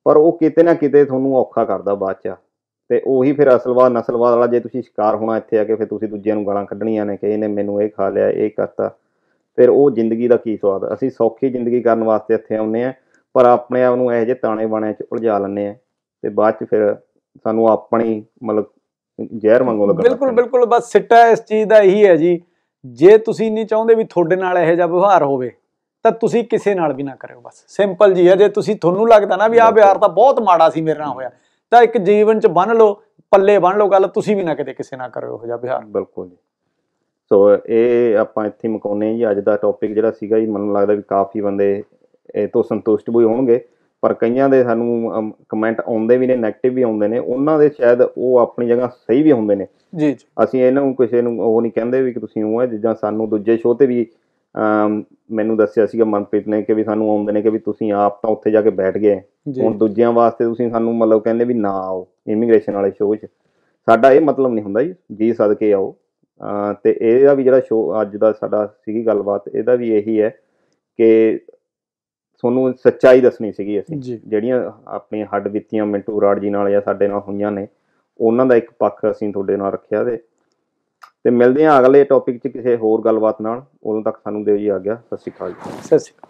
ਪਰ ਉਹ ਕਿਤੇ ਨਾ ਕਿਤੇ ਤੁਹਾਨੂੰ ਔਖਾ ਕਰਦਾ ਬਾਅਦ ਚ ਤੇ ਉਹੀ ਫਿਰ ਅਸਲਵਾਦ ਨਸਲਵਾਦ ਵਾਲਾ ਜੇ ਤੁਸੀਂ ਸ਼ਿਕਾਰ ਹੋਣਾ ਇੱਥੇ ਆ ਕੇ ਫਿਰ ਤੁਸੀਂ ਦੂਜਿਆਂ ਨੂੰ ਗਾਲਾਂ ਕੱਢਣੀਆਂ ਨੇ ਕਿ ਇਹਨੇ ਮੈਨੂੰ ਇਹ ਖਾ ਲਿਆ ਇਹ ਕਰਤਾ ਫਿਰ ਉਹ ਜ਼ਿੰਦਗੀ ਦਾ ਕੀ ਸਵਾਦ ਅਸੀਂ ਸੌਖੀ ਜ਼ਿੰਦਗੀ ਕਰਨ ਵਾਸਤੇ ਇੱਥੇ ਆਉਂਦੇ ਆ ਪਰ ਆਪਣੇ ਆਪ ਨੂੰ ਇਹ ਜੇ ਤਾਣੇ ਬਾਣੇ 'ਚ ਉਲਝਾ ਲੈਂਦੇ ਆ ਤੇ ਬਾਅਦ 'ਚ ਫਿਰ ਸਾਨੂੰ ਆਪਣੀ ਮਤਲਬ ਜ਼ਹਿਰ ਵਾਂਗੂ ਲੱਗਦਾ ਬਿਲਕੁਲ ਬਿਲਕੁਲ ਬਸ ਸਿੱਟਾ ਇਸ ਚੀਜ਼ ਦਾ ਇਹੀ ਹੈ ਜੀ ਜੇ ਤੁਸੀਂ ਨਹੀਂ ਚਾਹੁੰਦੇ ਵੀ ਤੁਹਾਡੇ ਨਾਲ ਇਹੋ ਜਿਹਾ ਵਿਵਹਾਰ ਹੋਵੇ ਤਾਂ ਤੁਸੀਂ ਕਿਸੇ ਨਾਲ ਵੀ ਨਾ ਕਰਿਓ ਬਸ ਸਿੰਪਲ ਜੀ ਹੈ ਜੇ ਤੁਸੀਂ ਤੁਹਾਨੂੰ ਲੱਗਦਾ ਨਾ ਵੀ ਆਹ ਵਿਵਹਾਰ ਤਾਂ ਬਹੁਤ ਮਾੜਾ ਸੀ ਮੇਰੇ ਨਾਲ ਹੋਇਆ ਤਾਂ ਇੱਕ ਜੀਵਨ 'ਚ ਬੰਨ ਲਓ ਪੱਲੇ ਬੰਨ ਲਓ ਗੱਲ ਤੁਸੀਂ ਵੀ ਨਾ ਕਿਤੇ ਕਿਸੇ ਨਾਲ ਕਰਿਓ ਇਹੋ ਜਿਹਾ ਵਿਹਾਰ ਬਿਲਕੁਲ ਜੀ ਸੋ ਇਹ ਆਪਾਂ ਇੱਥੇ ਮੁਕਾਉਨੇ ਜੀ ਅੱਜ ਦਾ ਟੌਪਿਕ ਜਿਹੜਾ ਸੀਗਾ ਜੀ ਮੈਨੂੰ ਲੱਗਦਾ ਵੀ ਕਾਫੀ ਬੰਦੇ ਤੋਂ ਸੰਤੁਸ਼ਟ ਵੀ ਹੋਣਗੇ ਪਰ ਕਈਆਂ ਦੇ ਸਾਨੂੰ ਕਮੈਂਟ ਆਉਂਦੇ ਵੀ ਨੇ 네ਗੇਟਿਵ ਵੀ ਆਉਂਦੇ ਨੇ ਉਹਨਾਂ ਦੇ ਸ਼ਾਇਦ ਉਹ ਆਪਣੀ ਜਗ੍ਹਾ ਸਹੀ ਵੀ ਹੁੰਦੇ ਨੇ ਜੀ ਅਸੀਂ ਇਹਨਾਂ ਨੂੰ ਕਿਸੇ ਨੂੰ ਉਹ ਨਹੀਂ ਕਹਿੰਦੇ ਵੀ ਕਿ ਤੁਸੀਂ ਉਹ ਹੈ ਜਿੱਦਾਂ ਸਾਨੂੰ ਦੂਜੇ ਸ਼ੋਅ ਤੇ ਵੀ ਮੈਨੂੰ ਦੱਸਿਆ ਸੀਗਾ ਮਨਪ੍ਰੀਤ ਨੇ ਕਿ ਵੀ ਸਾਨੂੰ ਆਉਂਦੇ ਨੇ ਕਿ ਵੀ ਤੁਸੀਂ ਆਪ ਤਾਂ ਉੱਥੇ ਜਾ ਕੇ ਬੈਠ ਗਏ ਹੁਣ ਦੂਜਿਆਂ ਵਾਸਤੇ ਤੁਸੀਂ ਸਾਨੂੰ ਮਤਲਬ ਕਹਿੰਦੇ ਵੀ ਨਾ ਆਓ ਇਮੀਗ੍ਰੇਸ਼ਨ ਵਾਲੇ ਸ਼ੋਅ 'ਚ ਸਾਡਾ ਇਹ ਮਤਲਬ ਨਹੀਂ ਹੁੰਦਾ ਜੀ ਜੀ ਸਦਕੇ ਆਓ ਤੇ ਇਹਦਾ ਵੀ ਜਿਹੜਾ ਸ਼ੋਅ ਅੱਜ ਦਾ ਸਾਡਾ ਸੀਗੀ ਗੱਲਬਾਤ ਇਹਦਾ ਵੀ ਇਹੀ ਹੈ ਕਿ ਤੁਹਾਨੂੰ ਸੱਚਾਈ ਦੱਸਣੀ ਸੀਗੀ ਅਸੀਂ ਜਿਹੜੀਆਂ ਆਪਣੇ ਹੱਡ ਬੀਤੀਆਂ ਮਿੰਟੂ ਰਾੜ ਜੀ ਨਾਲ ਜਾਂ ਸਾਡੇ ਨਾਲ ਹੋਈਆਂ ਨੇ ਉਹਨਾਂ ਦਾ ਇੱਕ ਪੱਖ ਅਸੀਂ ਤੁਹਾਡੇ ਨਾਲ ਰੱਖਿਆ ਤੇ ਤੇ ਮਿਲਦੇ ਹਾਂ ਅਗਲੇ ਟੌਪਿਕ 'ਚ ਕਿਸੇ ਹੋਰ ਗੱਲਬਾਤ ਨਾਲ ਉਦੋਂ ਤੱਕ ਸਾਨੂੰ ਦਿਓ ਜੀ ਆ ਗਿਆ ਸਤਿ ਸ਼੍ਰੀ ਅਕਾਲ ਸਤਿ ਸ਼੍ਰੀ ਅਕਾਲ